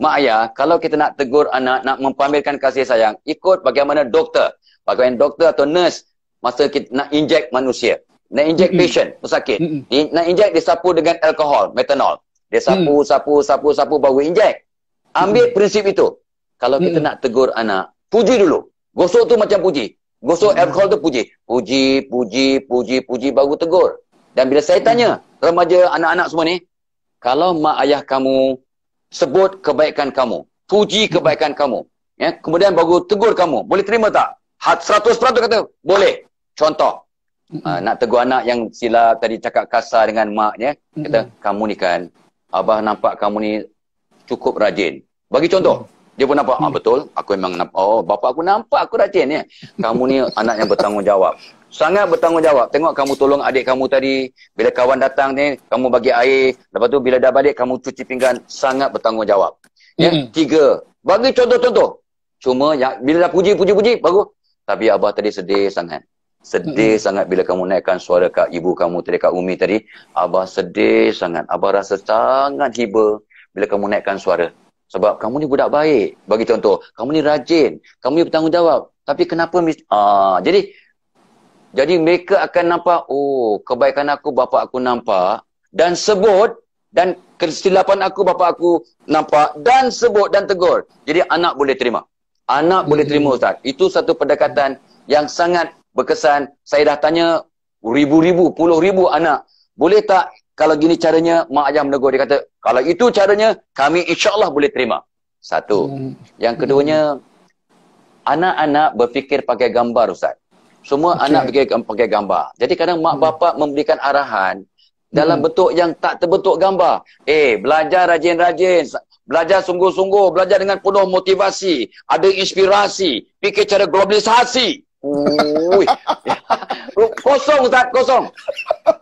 Mak ayah, kalau kita nak tegur anak, nak mempamerkan kasih sayang, ikut bagaimana doktor, bagaimana doktor atau nurse masa kita nak inject manusia. Nak inject mm-hmm. patient, pesakit. Di, nak inject, dia sapu dengan alkohol, metanol. Dia mm. sapu, mm. sapu, sapu, sapu, baru inject. Ambil mm. prinsip itu. Kalau mm. kita nak tegur anak, puji dulu. Gosok tu macam puji. Gosok mm. alkohol tu puji. Puji, puji, puji, puji, baru tegur. Dan bila saya tanya, remaja, anak-anak semua ni, kalau mak ayah kamu sebut kebaikan kamu, puji kebaikan mm. kamu, ya, kemudian baru tegur kamu, boleh terima tak? 100% kata, boleh. Contoh, mm nak tegur anak yang silap tadi cakap kasar dengan maknya. Kata, mm-hmm. kamu ni kan, Abah nampak kamu ni cukup rajin. Bagi contoh, mm-hmm. dia pun nampak, ah, betul, aku memang nampak. Oh, bapak aku nampak aku rajin. Ya. Kamu ni anak yang bertanggungjawab. Sangat bertanggungjawab. Tengok kamu tolong adik kamu tadi. Bila kawan datang ni, kamu bagi air. Lepas tu, bila dah balik, kamu cuci pinggan. Sangat bertanggungjawab. Ya? Mm-hmm. Tiga. Bagi contoh-contoh. Cuma, ya, bila dah puji-puji-puji, bagus. Tapi Abah tadi sedih sangat sedih mm-hmm. sangat bila kamu naikkan suara kak ibu kamu tadi kak Umi tadi abah sedih sangat abah rasa sangat hiba bila kamu naikkan suara sebab kamu ni budak baik bagi contoh kamu ni rajin kamu ni bertanggungjawab tapi kenapa mis- ah jadi jadi mereka akan nampak oh kebaikan aku bapa aku nampak dan sebut dan kesilapan aku bapa aku nampak dan sebut dan tegur jadi anak boleh terima anak mm-hmm. boleh terima ustaz itu satu pendekatan yang sangat berkesan. Saya dah tanya ribu-ribu, puluh ribu anak. Boleh tak kalau gini caranya, Mak Ayah menegur. Dia kata, kalau itu caranya, kami insya Allah boleh terima. Satu. Hmm. Yang keduanya, anak-anak berfikir pakai gambar, Ustaz. Semua okay. anak fikir pakai gambar. Jadi kadang mak hmm. bapa memberikan arahan dalam hmm. bentuk yang tak terbentuk gambar. Eh, belajar rajin-rajin. Belajar sungguh-sungguh. Belajar dengan penuh motivasi. Ada inspirasi. Fikir cara globalisasi. Ui. kosong Ustaz, kosong.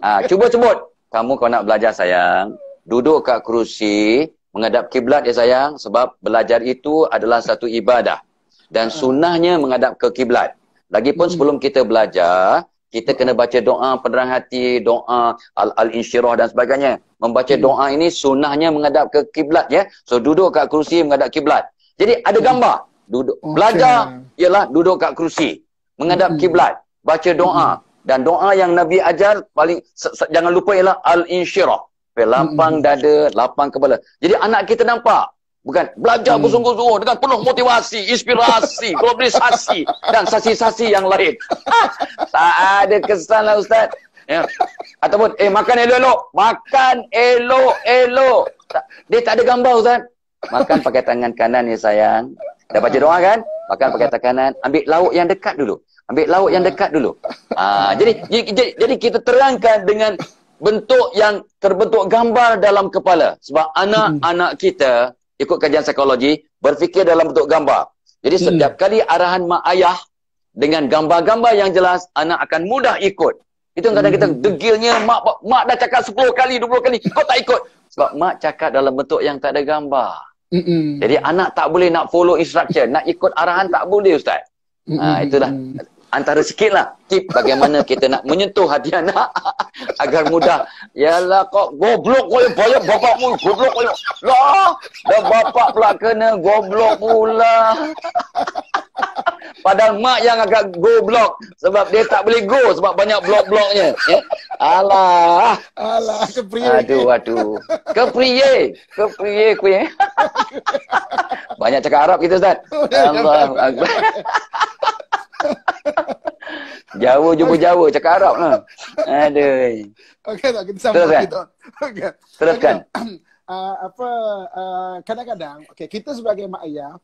Ha, cuba sebut. Kamu kalau nak belajar sayang, duduk kat kerusi, menghadap kiblat ya sayang, sebab belajar itu adalah satu ibadah. Dan ah. sunahnya menghadap ke kiblat. Lagipun hmm. sebelum kita belajar, kita kena baca doa penerang hati, doa al-insyirah dan sebagainya. Membaca hmm. doa ini sunahnya menghadap ke kiblat ya. So duduk kat kerusi menghadap kiblat. Jadi ada hmm. gambar. Duduk okay. belajar ialah duduk kat kerusi menghadap kiblat baca doa dan doa yang nabi ajar paling jangan lupa ialah al-insyirah pelampang dada lapang kepala jadi anak kita nampak bukan belajar bersungguh-sungguh dengan penuh motivasi inspirasi <laughs> globalisasi dan sasi-sasi yang lain <laughs> ah, tak ada kesan lah ustaz ya ataupun eh makan elok-elok makan elok-elok dia tak ada gambar ustaz makan pakai tangan kanan ya sayang dah baca doa kan Bahkan pakai tangan kanan. ambil lauk yang dekat dulu. Ambil lauk yang dekat dulu. Aa, ah, jadi, jadi, jadi kita terangkan dengan bentuk yang terbentuk gambar dalam kepala. Sebab anak-anak hmm. kita, ikut kajian psikologi, berfikir dalam bentuk gambar. Jadi hmm. setiap kali arahan mak ayah, dengan gambar-gambar yang jelas, anak akan mudah ikut. Itu yang kadang kita hmm. degilnya, mak, mak dah cakap 10 kali, 20 kali, kau tak ikut. Sebab mak cakap dalam bentuk yang tak ada gambar. Mm-mm. Jadi anak tak boleh nak follow instruction, nak ikut arahan tak boleh ustaz. Ha, itulah antara sikit tip bagaimana kita nak menyentuh hati anak <laughs> agar mudah yalah kok goblok kau banyak bapak pun goblok kau lah dah bapak pula kena goblok pula <laughs> padahal mak yang agak goblok sebab dia tak boleh go sebab banyak blok-bloknya ya. alah alah kepriye aduh aduh kepriye kepriye kuih <laughs> banyak cakap Arab kita Ustaz oh, ya, ya. Allah Akbar <laughs> Jawa jumpa okay. Jawa cakap Arab lah. Aduh. Okey tak kita sambung Teruskan. kita. Okay. Teruskan. Uh, <coughs> apa uh, kadang-kadang okey kita sebagai mak ayah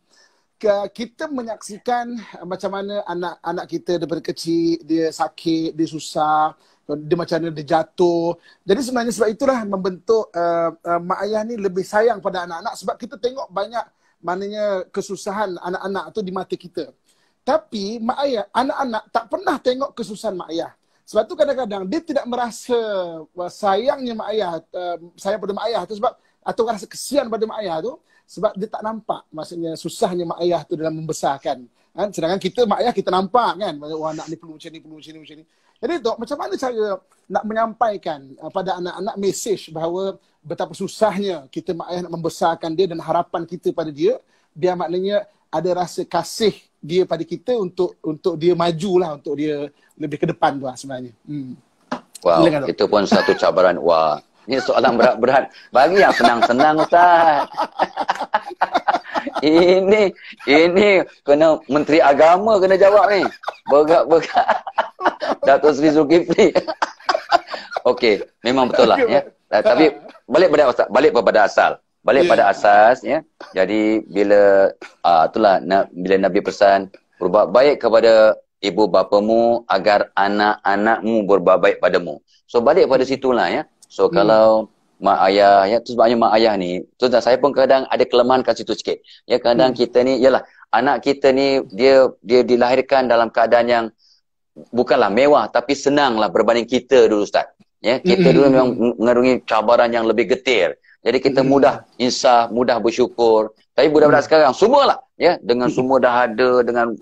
kita menyaksikan macam mana anak-anak kita daripada kecil dia sakit, dia susah, dia macam mana dia jatuh. Jadi sebenarnya sebab itulah membentuk uh, uh, mak ayah ni lebih sayang pada anak-anak sebab kita tengok banyak maknanya kesusahan anak-anak tu di mata kita. Tapi mak ayah, anak-anak tak pernah tengok kesusahan mak ayah. Sebab tu kadang-kadang dia tidak merasa sayangnya mak ayah, uh, sayang pada mak ayah tu sebab atau rasa kesian pada mak ayah tu sebab dia tak nampak maksudnya susahnya mak ayah tu dalam membesarkan. Kan? Sedangkan kita mak ayah kita nampak kan. Maksudnya, oh, anak ni perlu macam ni, perlu macam ni, macam ni. Jadi tu macam mana cara nak menyampaikan eh, pada anak-anak mesej bahawa betapa susahnya kita mak ayah nak membesarkan dia dan harapan kita pada dia. Biar maknanya ada rasa kasih dia pada kita untuk untuk dia majulah untuk dia lebih ke depan tuan lah sebenarnya. Hmm. Wow, Bila, itu pun satu cabaran. Wah, ini soalan berat-berat. Bagi yang senang-senang ustaz. <laughs> ini ini kena menteri agama kena jawab ni. Berat-berat. <laughs> Datuk Sri Zulkifli. <laughs> Okey, memang betul lah ya. Tapi balik pada ustaz, balik kepada asal balik yeah. pada asas ya jadi bila uh, itulah na, bila nabi pesan berbuat baik kepada ibu bapamu agar anak-anakmu berbuat baik padamu so balik pada situlah ya so hmm. kalau mak ayah ya tu sebabnya mak ayah ni tu saya pun kadang ada kelemahan kat situ sikit ya kadang hmm. kita ni ialah anak kita ni dia dia dilahirkan dalam keadaan yang bukanlah mewah tapi senanglah berbanding kita dulu ustaz ya kita hmm. dulu memang mengarungi cabaran yang lebih getir jadi kita hmm. mudah insaf, mudah bersyukur. Tapi budak-budak hmm. sekarang, semualah. Ya, dengan semua dah ada, dengan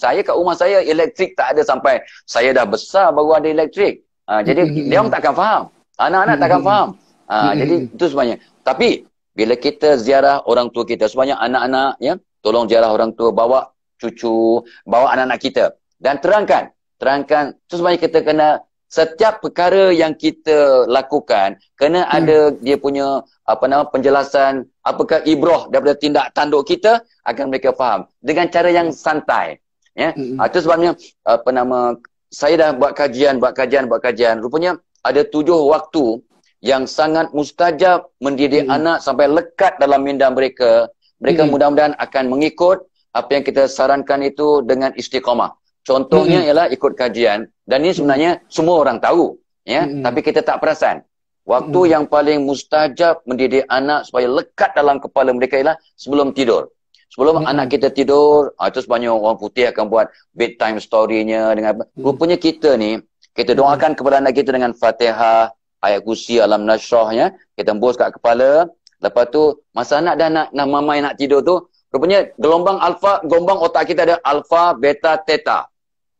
saya kat rumah saya, elektrik tak ada sampai saya dah besar baru ada elektrik. Ha, jadi, hmm. dia orang takkan faham. Anak-anak hmm. takkan faham. Ha, hmm. Jadi, itu sebenarnya. Tapi, bila kita ziarah orang tua kita, sebenarnya anak-anak, ya, tolong ziarah orang tua, bawa cucu, bawa anak-anak kita. Dan terangkan, terangkan, itu sebenarnya kita kena setiap perkara yang kita lakukan kena hmm. ada dia punya apa nama penjelasan apakah ibrah daripada tindak tanduk kita agar mereka faham dengan cara yang santai ya hmm. hmm. Ah, itu sebabnya apa nama saya dah buat kajian buat kajian buat kajian rupanya ada tujuh waktu yang sangat mustajab mendidik hmm. anak sampai lekat dalam minda mereka mereka hmm. mudah-mudahan akan mengikut apa yang kita sarankan itu dengan istiqamah Contohnya mm-hmm. ialah ikut kajian dan ini sebenarnya mm-hmm. semua orang tahu ya mm-hmm. tapi kita tak perasan. Waktu mm-hmm. yang paling mustajab mendidik anak supaya lekat dalam kepala mereka ialah sebelum tidur. Sebelum mm-hmm. anak kita tidur, ah, itu sebanyak orang putih akan buat bedtime story-nya dengan mm-hmm. rupanya kita ni kita doakan kepada anak kita dengan Fatihah, ayat kursi, alam nasyrah Kita embus kat kepala, lepas tu masa anak dah nak nak mamai nak tidur tu, rupanya gelombang alfa, gelombang otak kita ada alfa, beta, teta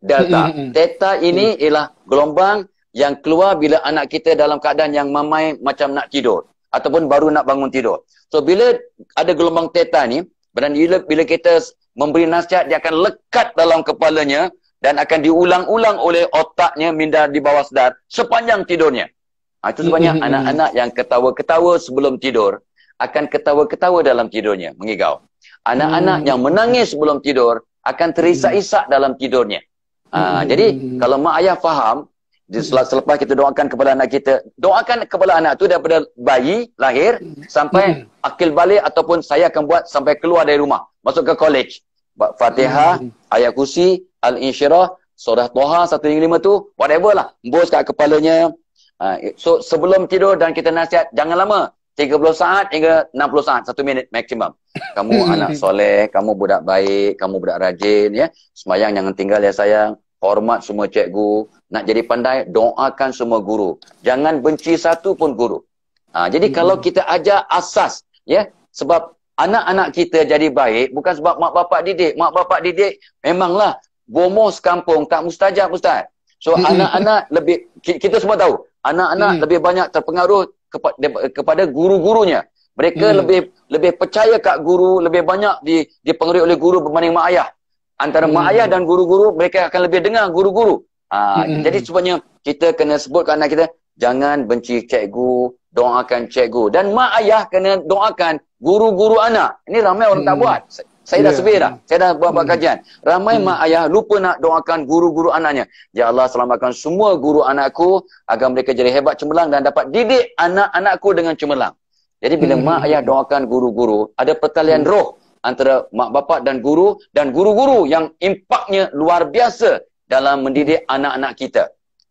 delta. Theta ini mm. ialah gelombang yang keluar bila anak kita dalam keadaan yang mamai macam nak tidur ataupun baru nak bangun tidur. So bila ada gelombang teta ni, dan bila, bila kita memberi nasihat dia akan lekat dalam kepalanya dan akan diulang-ulang oleh otaknya minda di bawah sedar sepanjang tidurnya. Ha, itu sebabnya anak-anak yang ketawa-ketawa sebelum tidur akan ketawa-ketawa dalam tidurnya, mengigau. Anak-anak mm. yang menangis sebelum tidur akan terisak-isak dalam tidurnya. Ha, hmm. Jadi, kalau mak ayah faham, hmm. selepas kita doakan kepada anak kita, doakan kepada anak tu daripada bayi lahir hmm. sampai hmm. akil balik ataupun saya akan buat sampai keluar dari rumah. Masuk ke kolej, Fatiha, hmm. Ayat Kursi, Al-Insyirah, Surah Toha, satu hingga lima tu, whatever lah. Bos kat kepalanya. Ha, so, sebelum tidur dan kita nasihat, jangan lama. 30 saat hingga 60 saat, satu minit maksimum kamu <laughs> anak soleh, kamu budak baik, kamu budak rajin ya. Semayang jangan tinggal ya sayang. Hormat semua cikgu. Nak jadi pandai, doakan semua guru. Jangan benci satu pun guru. Ha, jadi hmm. kalau ya. kita ajar asas ya, sebab anak-anak kita jadi baik bukan sebab mak bapak didik. Mak bapak didik memanglah bomoh sekampung tak mustajab ustaz. So hmm. anak-anak lebih kita semua tahu, anak-anak hmm. lebih banyak terpengaruh kepada guru-gurunya. Mereka hmm. lebih lebih percaya kat guru, lebih banyak di dipengaruhi oleh guru berbanding mak ayah. Antara hmm. mak ayah dan guru-guru, mereka akan lebih dengar guru-guru. Ha, hmm. jadi sebenarnya kita kena sebutkan anak kita jangan benci cikgu, doakan cikgu dan mak ayah kena doakan guru-guru anak. Ini ramai orang hmm. tak buat. Saya yeah. dah ya. sebut dah. Saya dah buat-buat hmm. kajian. Ramai hmm. mak ayah lupa nak doakan guru-guru anaknya. Ya Allah selamatkan semua guru anakku agar mereka jadi hebat cemerlang dan dapat didik anak-anakku dengan cemerlang. Jadi bila hmm. mak ayah doakan guru-guru, ada pertalian hmm. roh antara mak bapak dan guru dan guru-guru yang impaknya luar biasa dalam mendidik hmm. anak-anak kita.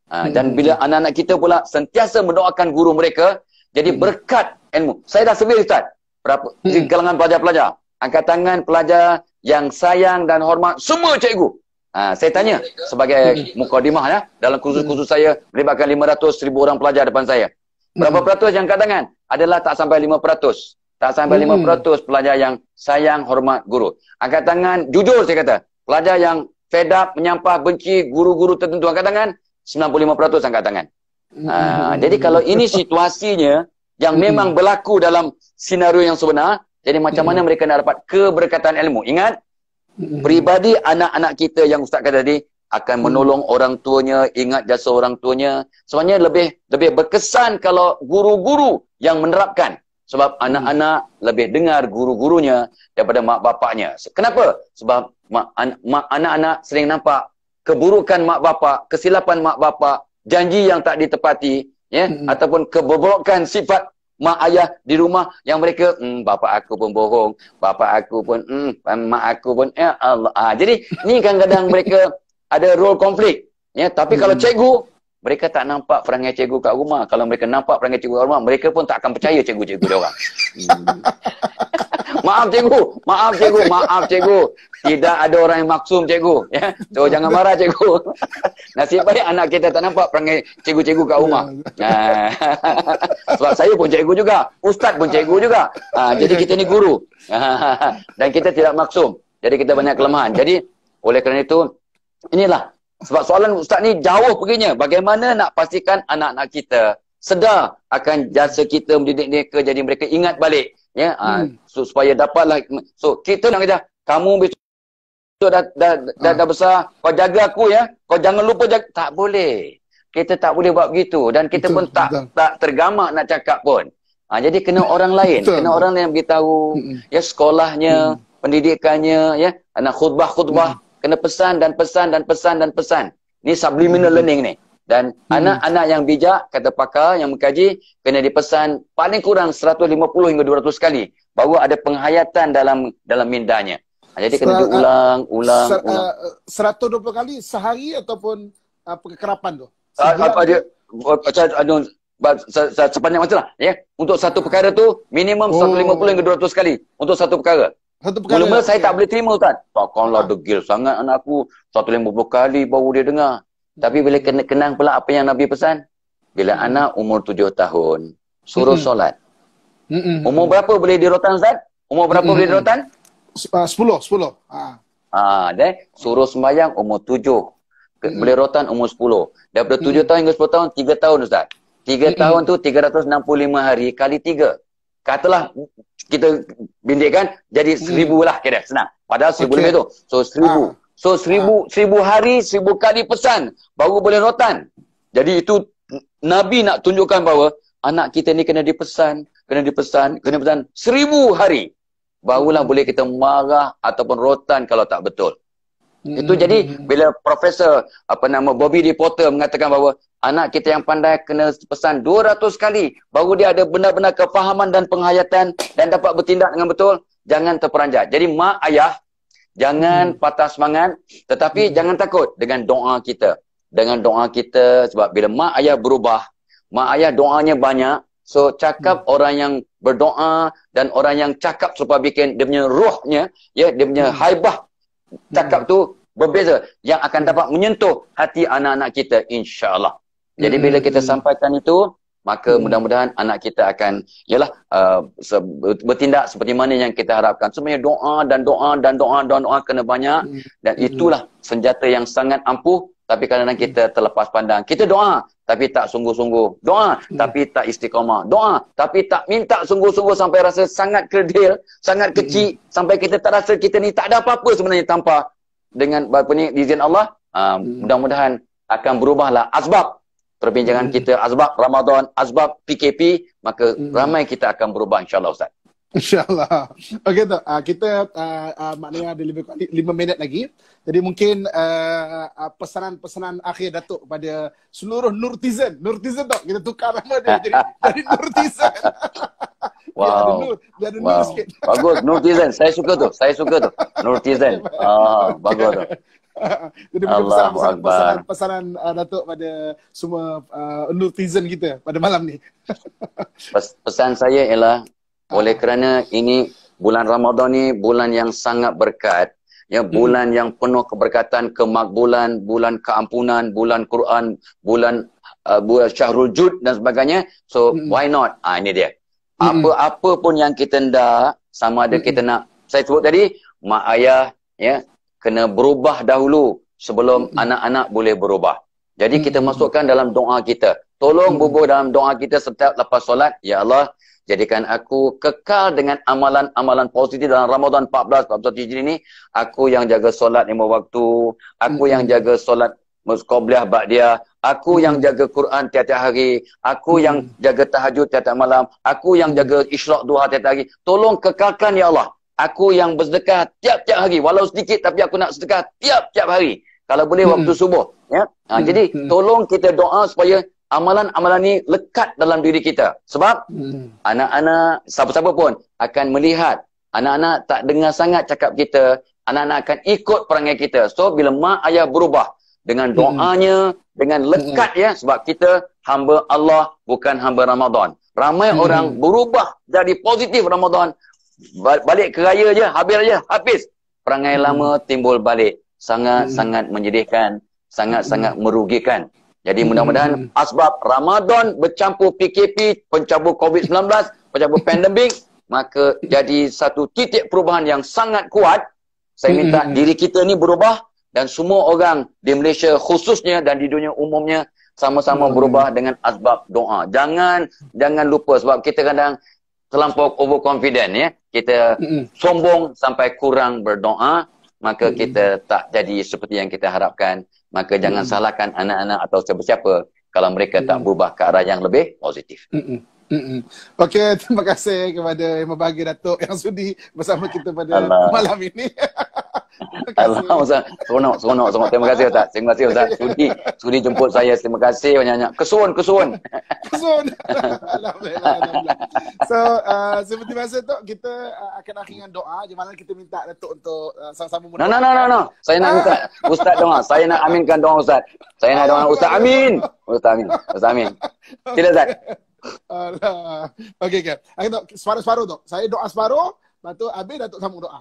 Ha, hmm. Dan bila anak-anak kita pula sentiasa mendoakan guru mereka, jadi hmm. berkat ilmu. Saya dah sebut Ustaz, berapa, hmm. kalangan pelajar-pelajar. Angkat tangan pelajar yang sayang dan hormat semua cikgu. Ha, saya tanya sebagai hmm. mukadimah ya, dalam kursus-kursus hmm. saya melibatkan 500 ribu orang pelajar depan saya. Berapa hmm. peratus yang angkat tangan? adalah tak sampai 5%. Tak sampai hmm. 5% pelajar yang sayang, hormat guru. Angkat tangan, jujur saya kata. Pelajar yang fed up, menyampah, benci guru-guru tertentu. Angkat tangan, 95% angkat tangan. Ha, hmm. Aa, jadi kalau ini situasinya yang hmm. memang berlaku dalam sinario yang sebenar, jadi macam hmm. mana mereka nak dapat keberkatan ilmu? Ingat, hmm. pribadi anak-anak kita yang Ustaz kata tadi, akan hmm. menolong orang tuanya, ingat jasa orang tuanya. Sebenarnya lebih lebih berkesan kalau guru-guru yang menerapkan. Sebab hmm. anak-anak lebih dengar guru-gurunya daripada mak bapaknya. Kenapa? Sebab mak, anak-anak sering nampak keburukan mak bapak, kesilapan mak bapak, janji yang tak ditepati, ya, hmm. ataupun kebobrokan sifat mak ayah di rumah yang mereka hmm bapa aku pun bohong, bapa aku pun hmm mak aku pun ya Allah. Ah, jadi ni kadang-kadang mereka ada role konflik. Ya, tapi hmm. kalau cikgu, mereka tak nampak perangai cikgu kat rumah. Kalau mereka nampak perangai cikgu kat rumah, mereka pun tak akan percaya cikgu-cikgu dia orang. <laughs> Hmm. maaf cikgu, maaf cikgu, maaf cikgu. Tidak ada orang yang maksum cikgu. Ya. So jangan marah cikgu. <laughs> Nasib baik anak kita tak nampak perangai cikgu-cikgu kat rumah. Ya. Ha. <laughs> Sebab saya pun cikgu juga. Ustaz pun cikgu juga. Ha, jadi kita ni guru. Ha. Dan kita tidak maksum. Jadi kita banyak kelemahan. Jadi oleh kerana itu, Inilah sebab soalan ustaz ni jauh perginya bagaimana nak pastikan anak-anak kita sedar akan jasa kita mendidik mereka jadi mereka ingat balik ya ha, hmm. so, supaya dapatlah so kita nak kata kamu betul dah dah dah, dah dah ah. besar kau jaga aku ya kau jangan lupa jaga. tak boleh kita tak boleh buat begitu dan kita betul, pun betul. tak tak tergamak nak cakap pun ha, jadi kena orang lain betul. kena orang lain yang beritahu hmm. ya sekolahnya hmm. pendidikannya ya anak khutbah-khutbah hmm kena pesan dan pesan dan pesan dan pesan. Ni subliminal hmm. learning ni. Dan hmm. anak-anak yang bijak, kata pakar yang mengkaji, kena dipesan paling kurang 150 hingga 200 kali. Bahawa ada penghayatan dalam dalam mindanya. Ha, jadi kena diulang, ulang, eh, ulang. Ser, 120 eh, kali sehari ataupun uh, eh, kekerapan tu? Uh, apa dia? Oh, sepanjang masa lah. Ya? Untuk satu perkara tu, minimum oh. 150 hingga 200 kali. Untuk satu perkara. Satu perkara. Mula-mula saya tak boleh terima Ustaz. Takkanlah ha. degil sangat anak aku. Satu lima puluh kali baru dia dengar. Tapi bila kena kenang pula apa yang Nabi pesan. Bila hmm. anak umur tujuh tahun, suruh hmm. solat. Hmm. hmm. Umur berapa boleh dirotan Ustaz? Umur berapa hmm. boleh hmm, dirotan? Hmm. Ah, sepuluh, sepuluh. Ah, Ha, deh. Suruh sembahyang umur tujuh. Hmm. Boleh rotan umur sepuluh. Daripada tujuh hmm. tahun hingga sepuluh tahun, tiga tahun Ustaz. Tiga hmm. tahun tu tiga ratus enam puluh lima hari kali tiga katalah kita bintikkan jadi hmm. seribu lah kira senang padahal seribu okay. lebih tu so seribu ha. so seribu ha. seribu hari seribu kali pesan baru boleh rotan jadi itu Nabi nak tunjukkan bahawa anak kita ni kena dipesan kena dipesan kena pesan seribu hari barulah hmm. boleh kita marah ataupun rotan kalau tak betul Hmm. Itu jadi bila profesor apa nama Bobby Reporter mengatakan bahawa anak kita yang pandai kena pesan 200 kali baru dia ada benar-benar kefahaman dan penghayatan dan dapat bertindak dengan betul, jangan terperanjat. Jadi mak ayah jangan hmm. patah semangat tetapi hmm. jangan takut dengan doa kita. Dengan doa kita sebab bila mak ayah berubah, mak ayah doanya banyak. So cakap hmm. orang yang berdoa dan orang yang cakap supaya bikin dia punya ruhnya ya dia punya hmm. haibah cakap tu berbeza yang akan dapat menyentuh hati anak-anak kita insyaallah. Jadi bila hmm. kita sampaikan itu maka hmm. mudah-mudahan anak kita akan yalah uh, bertindak seperti mana yang kita harapkan. Semuanya doa dan doa dan doa dan doa kena banyak hmm. dan itulah senjata yang sangat ampuh tapi kadang-kadang kita terlepas pandang. Kita doa tapi tak sungguh-sungguh. Doa hmm. tapi tak istiqamah. Doa tapi tak minta sungguh-sungguh sampai rasa sangat kerdil, sangat kecil hmm. sampai kita tak rasa kita ni tak ada apa-apa sebenarnya tanpa dengan apa ni izin Allah. Uh, hmm. mudah-mudahan akan berubahlah azbab perbincangan hmm. kita azbab Ramadan, azbab PKP, maka hmm. ramai kita akan berubah insya Ustaz. InsyaAllah. Okay tu, uh, ah, kita uh, uh, maknanya ada lebih lima minit lagi. Jadi mungkin uh, uh, pesanan-pesanan akhir Datuk kepada seluruh Nurtizen. Nurtizen tak? Kita tukar nama dia jadi, <laughs> jadi Nurtizen. Wow. Dia ada Nur, dia ada wow. Bagus, Nurtizen. Saya suka tu. Saya suka tu. Nurtizen. Oh, bagus tu. <laughs> jadi pesanan-pesanan uh, Datuk pada semua uh, Nurtizen kita pada malam ni. <laughs> Pes- pesan saya ialah Ah. Oleh kerana ini bulan Ramadan ni bulan yang sangat berkat, ya hmm. bulan hmm. yang penuh keberkatan, kemakbulan, bulan keampunan, bulan Quran, bulan uh, Syahrul Jud dan sebagainya. So hmm. why not? Ah ha, ini dia. Hmm. Apa-apa pun yang kita nak, sama ada hmm. kita nak saya sebut tadi mak ayah ya kena berubah dahulu sebelum hmm. anak-anak boleh berubah. Jadi kita hmm. masukkan dalam doa kita. Tolong bubuh dalam doa kita setiap lepas solat, ya Allah, Jadikan aku kekal dengan amalan-amalan positif dalam Ramadan 14, 14 Hijri ni. Aku yang jaga solat lima waktu. Aku hmm. yang jaga solat muskobliah ba'diah. Aku hmm. yang jaga Quran tiap-tiap hari. Aku hmm. yang jaga tahajud tiap-tiap malam. Aku yang jaga isyrak duha tiap-tiap hari. Tolong kekalkan ya Allah. Aku yang bersedekah tiap-tiap hari. Walau sedikit tapi aku nak sedekah tiap-tiap hari. Kalau boleh waktu subuh. Ya? Ha, hmm. Jadi tolong kita doa supaya amalan-amalan ni lekat dalam diri kita. Sebab hmm. anak-anak siapa-siapa pun akan melihat anak-anak tak dengar sangat cakap kita, anak-anak akan ikut perangai kita. So bila mak ayah berubah dengan hmm. doanya, hmm. dengan lekat hmm. ya sebab kita hamba Allah bukan hamba Ramadan. Ramai hmm. orang berubah jadi positif Ramadan balik ke raya je, habis aja, habis. Perangai hmm. lama timbul balik. Sangat-sangat hmm. menyedihkan, sangat-sangat hmm. merugikan. Jadi mudah-mudahan hmm. asbab Ramadan bercampur PKP, pencabut COVID-19, pencabut <laughs> pandemik, maka jadi satu titik perubahan yang sangat kuat. Saya minta hmm. diri kita ni berubah dan semua orang di Malaysia khususnya dan di dunia umumnya sama-sama hmm. berubah dengan asbab doa. Jangan jangan lupa sebab kita kadang terlampau overconfident ya. Kita hmm. sombong sampai kurang berdoa, maka hmm. kita tak jadi seperti yang kita harapkan maka hmm. jangan salahkan anak-anak atau siapa-siapa kalau mereka hmm. tak berubah ke arah yang lebih positif. Hmm. Mm-mm. Hmm, okay, <laughs> terima kasih kepada yang Datuk yang sudi bersama kita pada Alah. malam ini. <laughs> Alhamdulillah. Seronok, seronok, seronok. Terima kasih Ustaz. Terima kasih Ustaz. Sudi, sudi jemput saya. Terima kasih banyak-banyak. Kesun, kesun. <laughs> Kesun. <laughs> Alhamdulillah. Alhamdulillah. So, uh, seperti masa tu, kita uh, akan akhiri dengan doa. Di mana kita minta Datuk untuk uh, sama-sama mula. No, no, no, no, no. Saya nak ah. minta Ustaz doa. Saya nak aminkan doa Ustaz. Saya nak doa Ustaz Amin. Ustaz Amin. Ustaz Amin. <laughs> Sila Ustaz. Okey, okey. Okay. Okay, okay. Separuh-separuh tu. Saya doa separuh. Lepas tu, habis Datuk sama doa.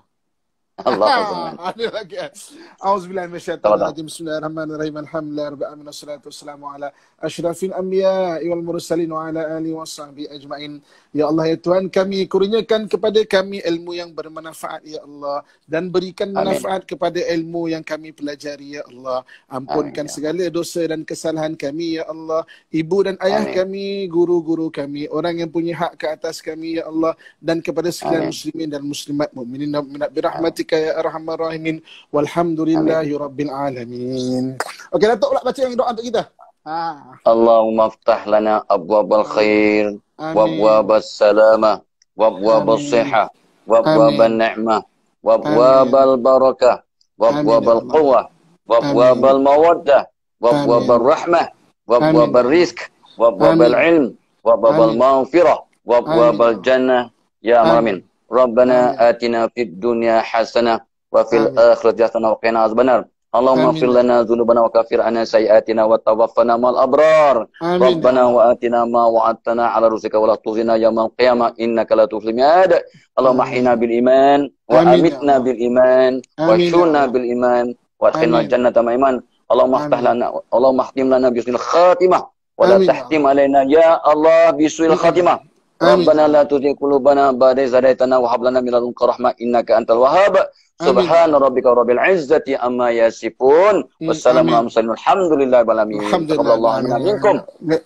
أعوذ بالله من الشيطان الرجيم بسم الله الرحمن الرحيم الحمد لله رب العالمين والصلاة والسلام على أشرف الأنبياء والمرسلين وعلى آله وصحبه أجمعين يا Tuhan kami kurniakan kepada kami ilmu yang bermanfaat ya Allah dan berikan manfaat kepada ilmu yang kami pelajari ya Allah ampunkan Amin. Ya. segala dosa dan kesalahan kami ya Allah ibu dan ayah Amin. kami guru-guru kami orang yang punya hak ke atas kami ya Allah dan kepada sekalian muslimin dan muslimat mukminin dan minat birahmatik rahmatika ya arhamar rahimin walhamdulillahi rabbil alamin. Okey Datuk pula baca yang doa untuk kita. Ha. Allahumma aftah lana abwabal khair wa abwabas salama wa abwabas sihah wa abwabal ni'mah wa abwabal barakah wa abwabal ya quwwah wa abwabal mawaddah wa abwabal rahmah wa abwabal rizq wa abwabal ilm wa abwabal maghfirah wa abwabal jannah ya amin ربنا آتنا في الدنيا حسنة وفي الآخرة حسنة وقنا عذاب النار اللهم اغفر لنا ذنوبنا وكفر عنا سيئاتنا وتوفنا مع الأبرار آمين. ربنا وآتنا ما وعدتنا على رزقك ولا تخزنا يوم القيامة إنك لا تخلف الميعاد اللهم أحينا بالإيمان وأمتنا بالإيمان واشفنا بالإيمان وادخلنا الجنة مع إيمان اللهم افتح لنا اللهم اختم لنا بسوء الخاتمة ولا تحتم علينا يا الله بسوء الخاتمة ربنا لا تزغ قلوبنا بعد إذ هديتنا وهب لنا من لدنك رحمة إنك أنت الوهاب سبحان ربك رب العزة عما يصفون والسلام على المرسلين الحمد لله رب العالمين الحمد لله الله منا منكم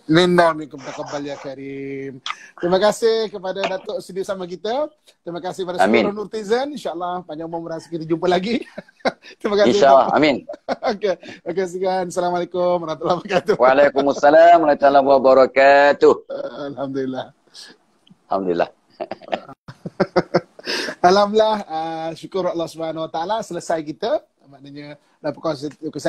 منا منكم تقبل يا كريم Terima kasih kepada Datuk Sidi sama kita. Terima kasih kepada seluruh Nurtizen. InsyaAllah panjang umur merasa kita jumpa lagi. <laughs> Terima kasih. InsyaAllah. Amin. <laughs> Okey. Okey, sekian. Assalamualaikum warahmatullahi wabarakatuh. Waalaikumsalam warahmatullahi wabarakatuh. Alhamdulillah. Alhamdulillah. <laughs> Alhamdulillah, uh, syukur Allah Subhanahu Wa selesai kita. Maknanya laporan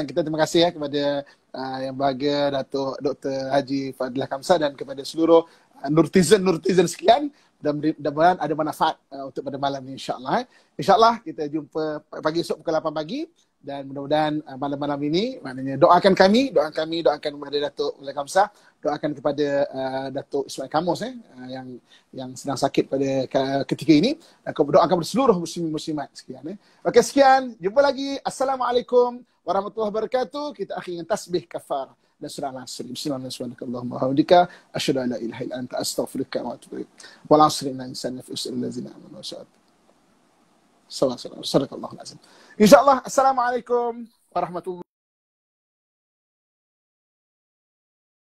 kita terima kasih ya kepada uh, yang bahagia Datuk Dr Haji Fadlah Kamsa dan kepada seluruh uh, nurtizen nurtizen sekian dan mudah-mudahan ada manfaat uh, untuk pada malam ini insyaallah eh. insyaallah kita jumpa pagi esok pukul 8 pagi dan mudah-mudahan uh, malam-malam ini maknanya doakan kami doakan kami doakan kepada Datuk Ulai Kamsah doakan kepada uh, Datuk Ismail Kamus eh uh, yang yang sedang sakit pada ke- ketika ini dan kau doakan kepada seluruh muslimin muslimat sekian eh okey sekian jumpa lagi assalamualaikum warahmatullahi wabarakatuh kita akhiri dengan tasbih kafar dan surah al-asr bismillahirrahmanirrahim wa asyhadu an la ilaha illa anta astaghfiruka wa atubu ilaik wa la asr lana insana fi usril ladzina amanu wa sallallahu صلى الله عليه وسلم صدق الله العظيم ان شاء الله السلام عليكم ورحمه الله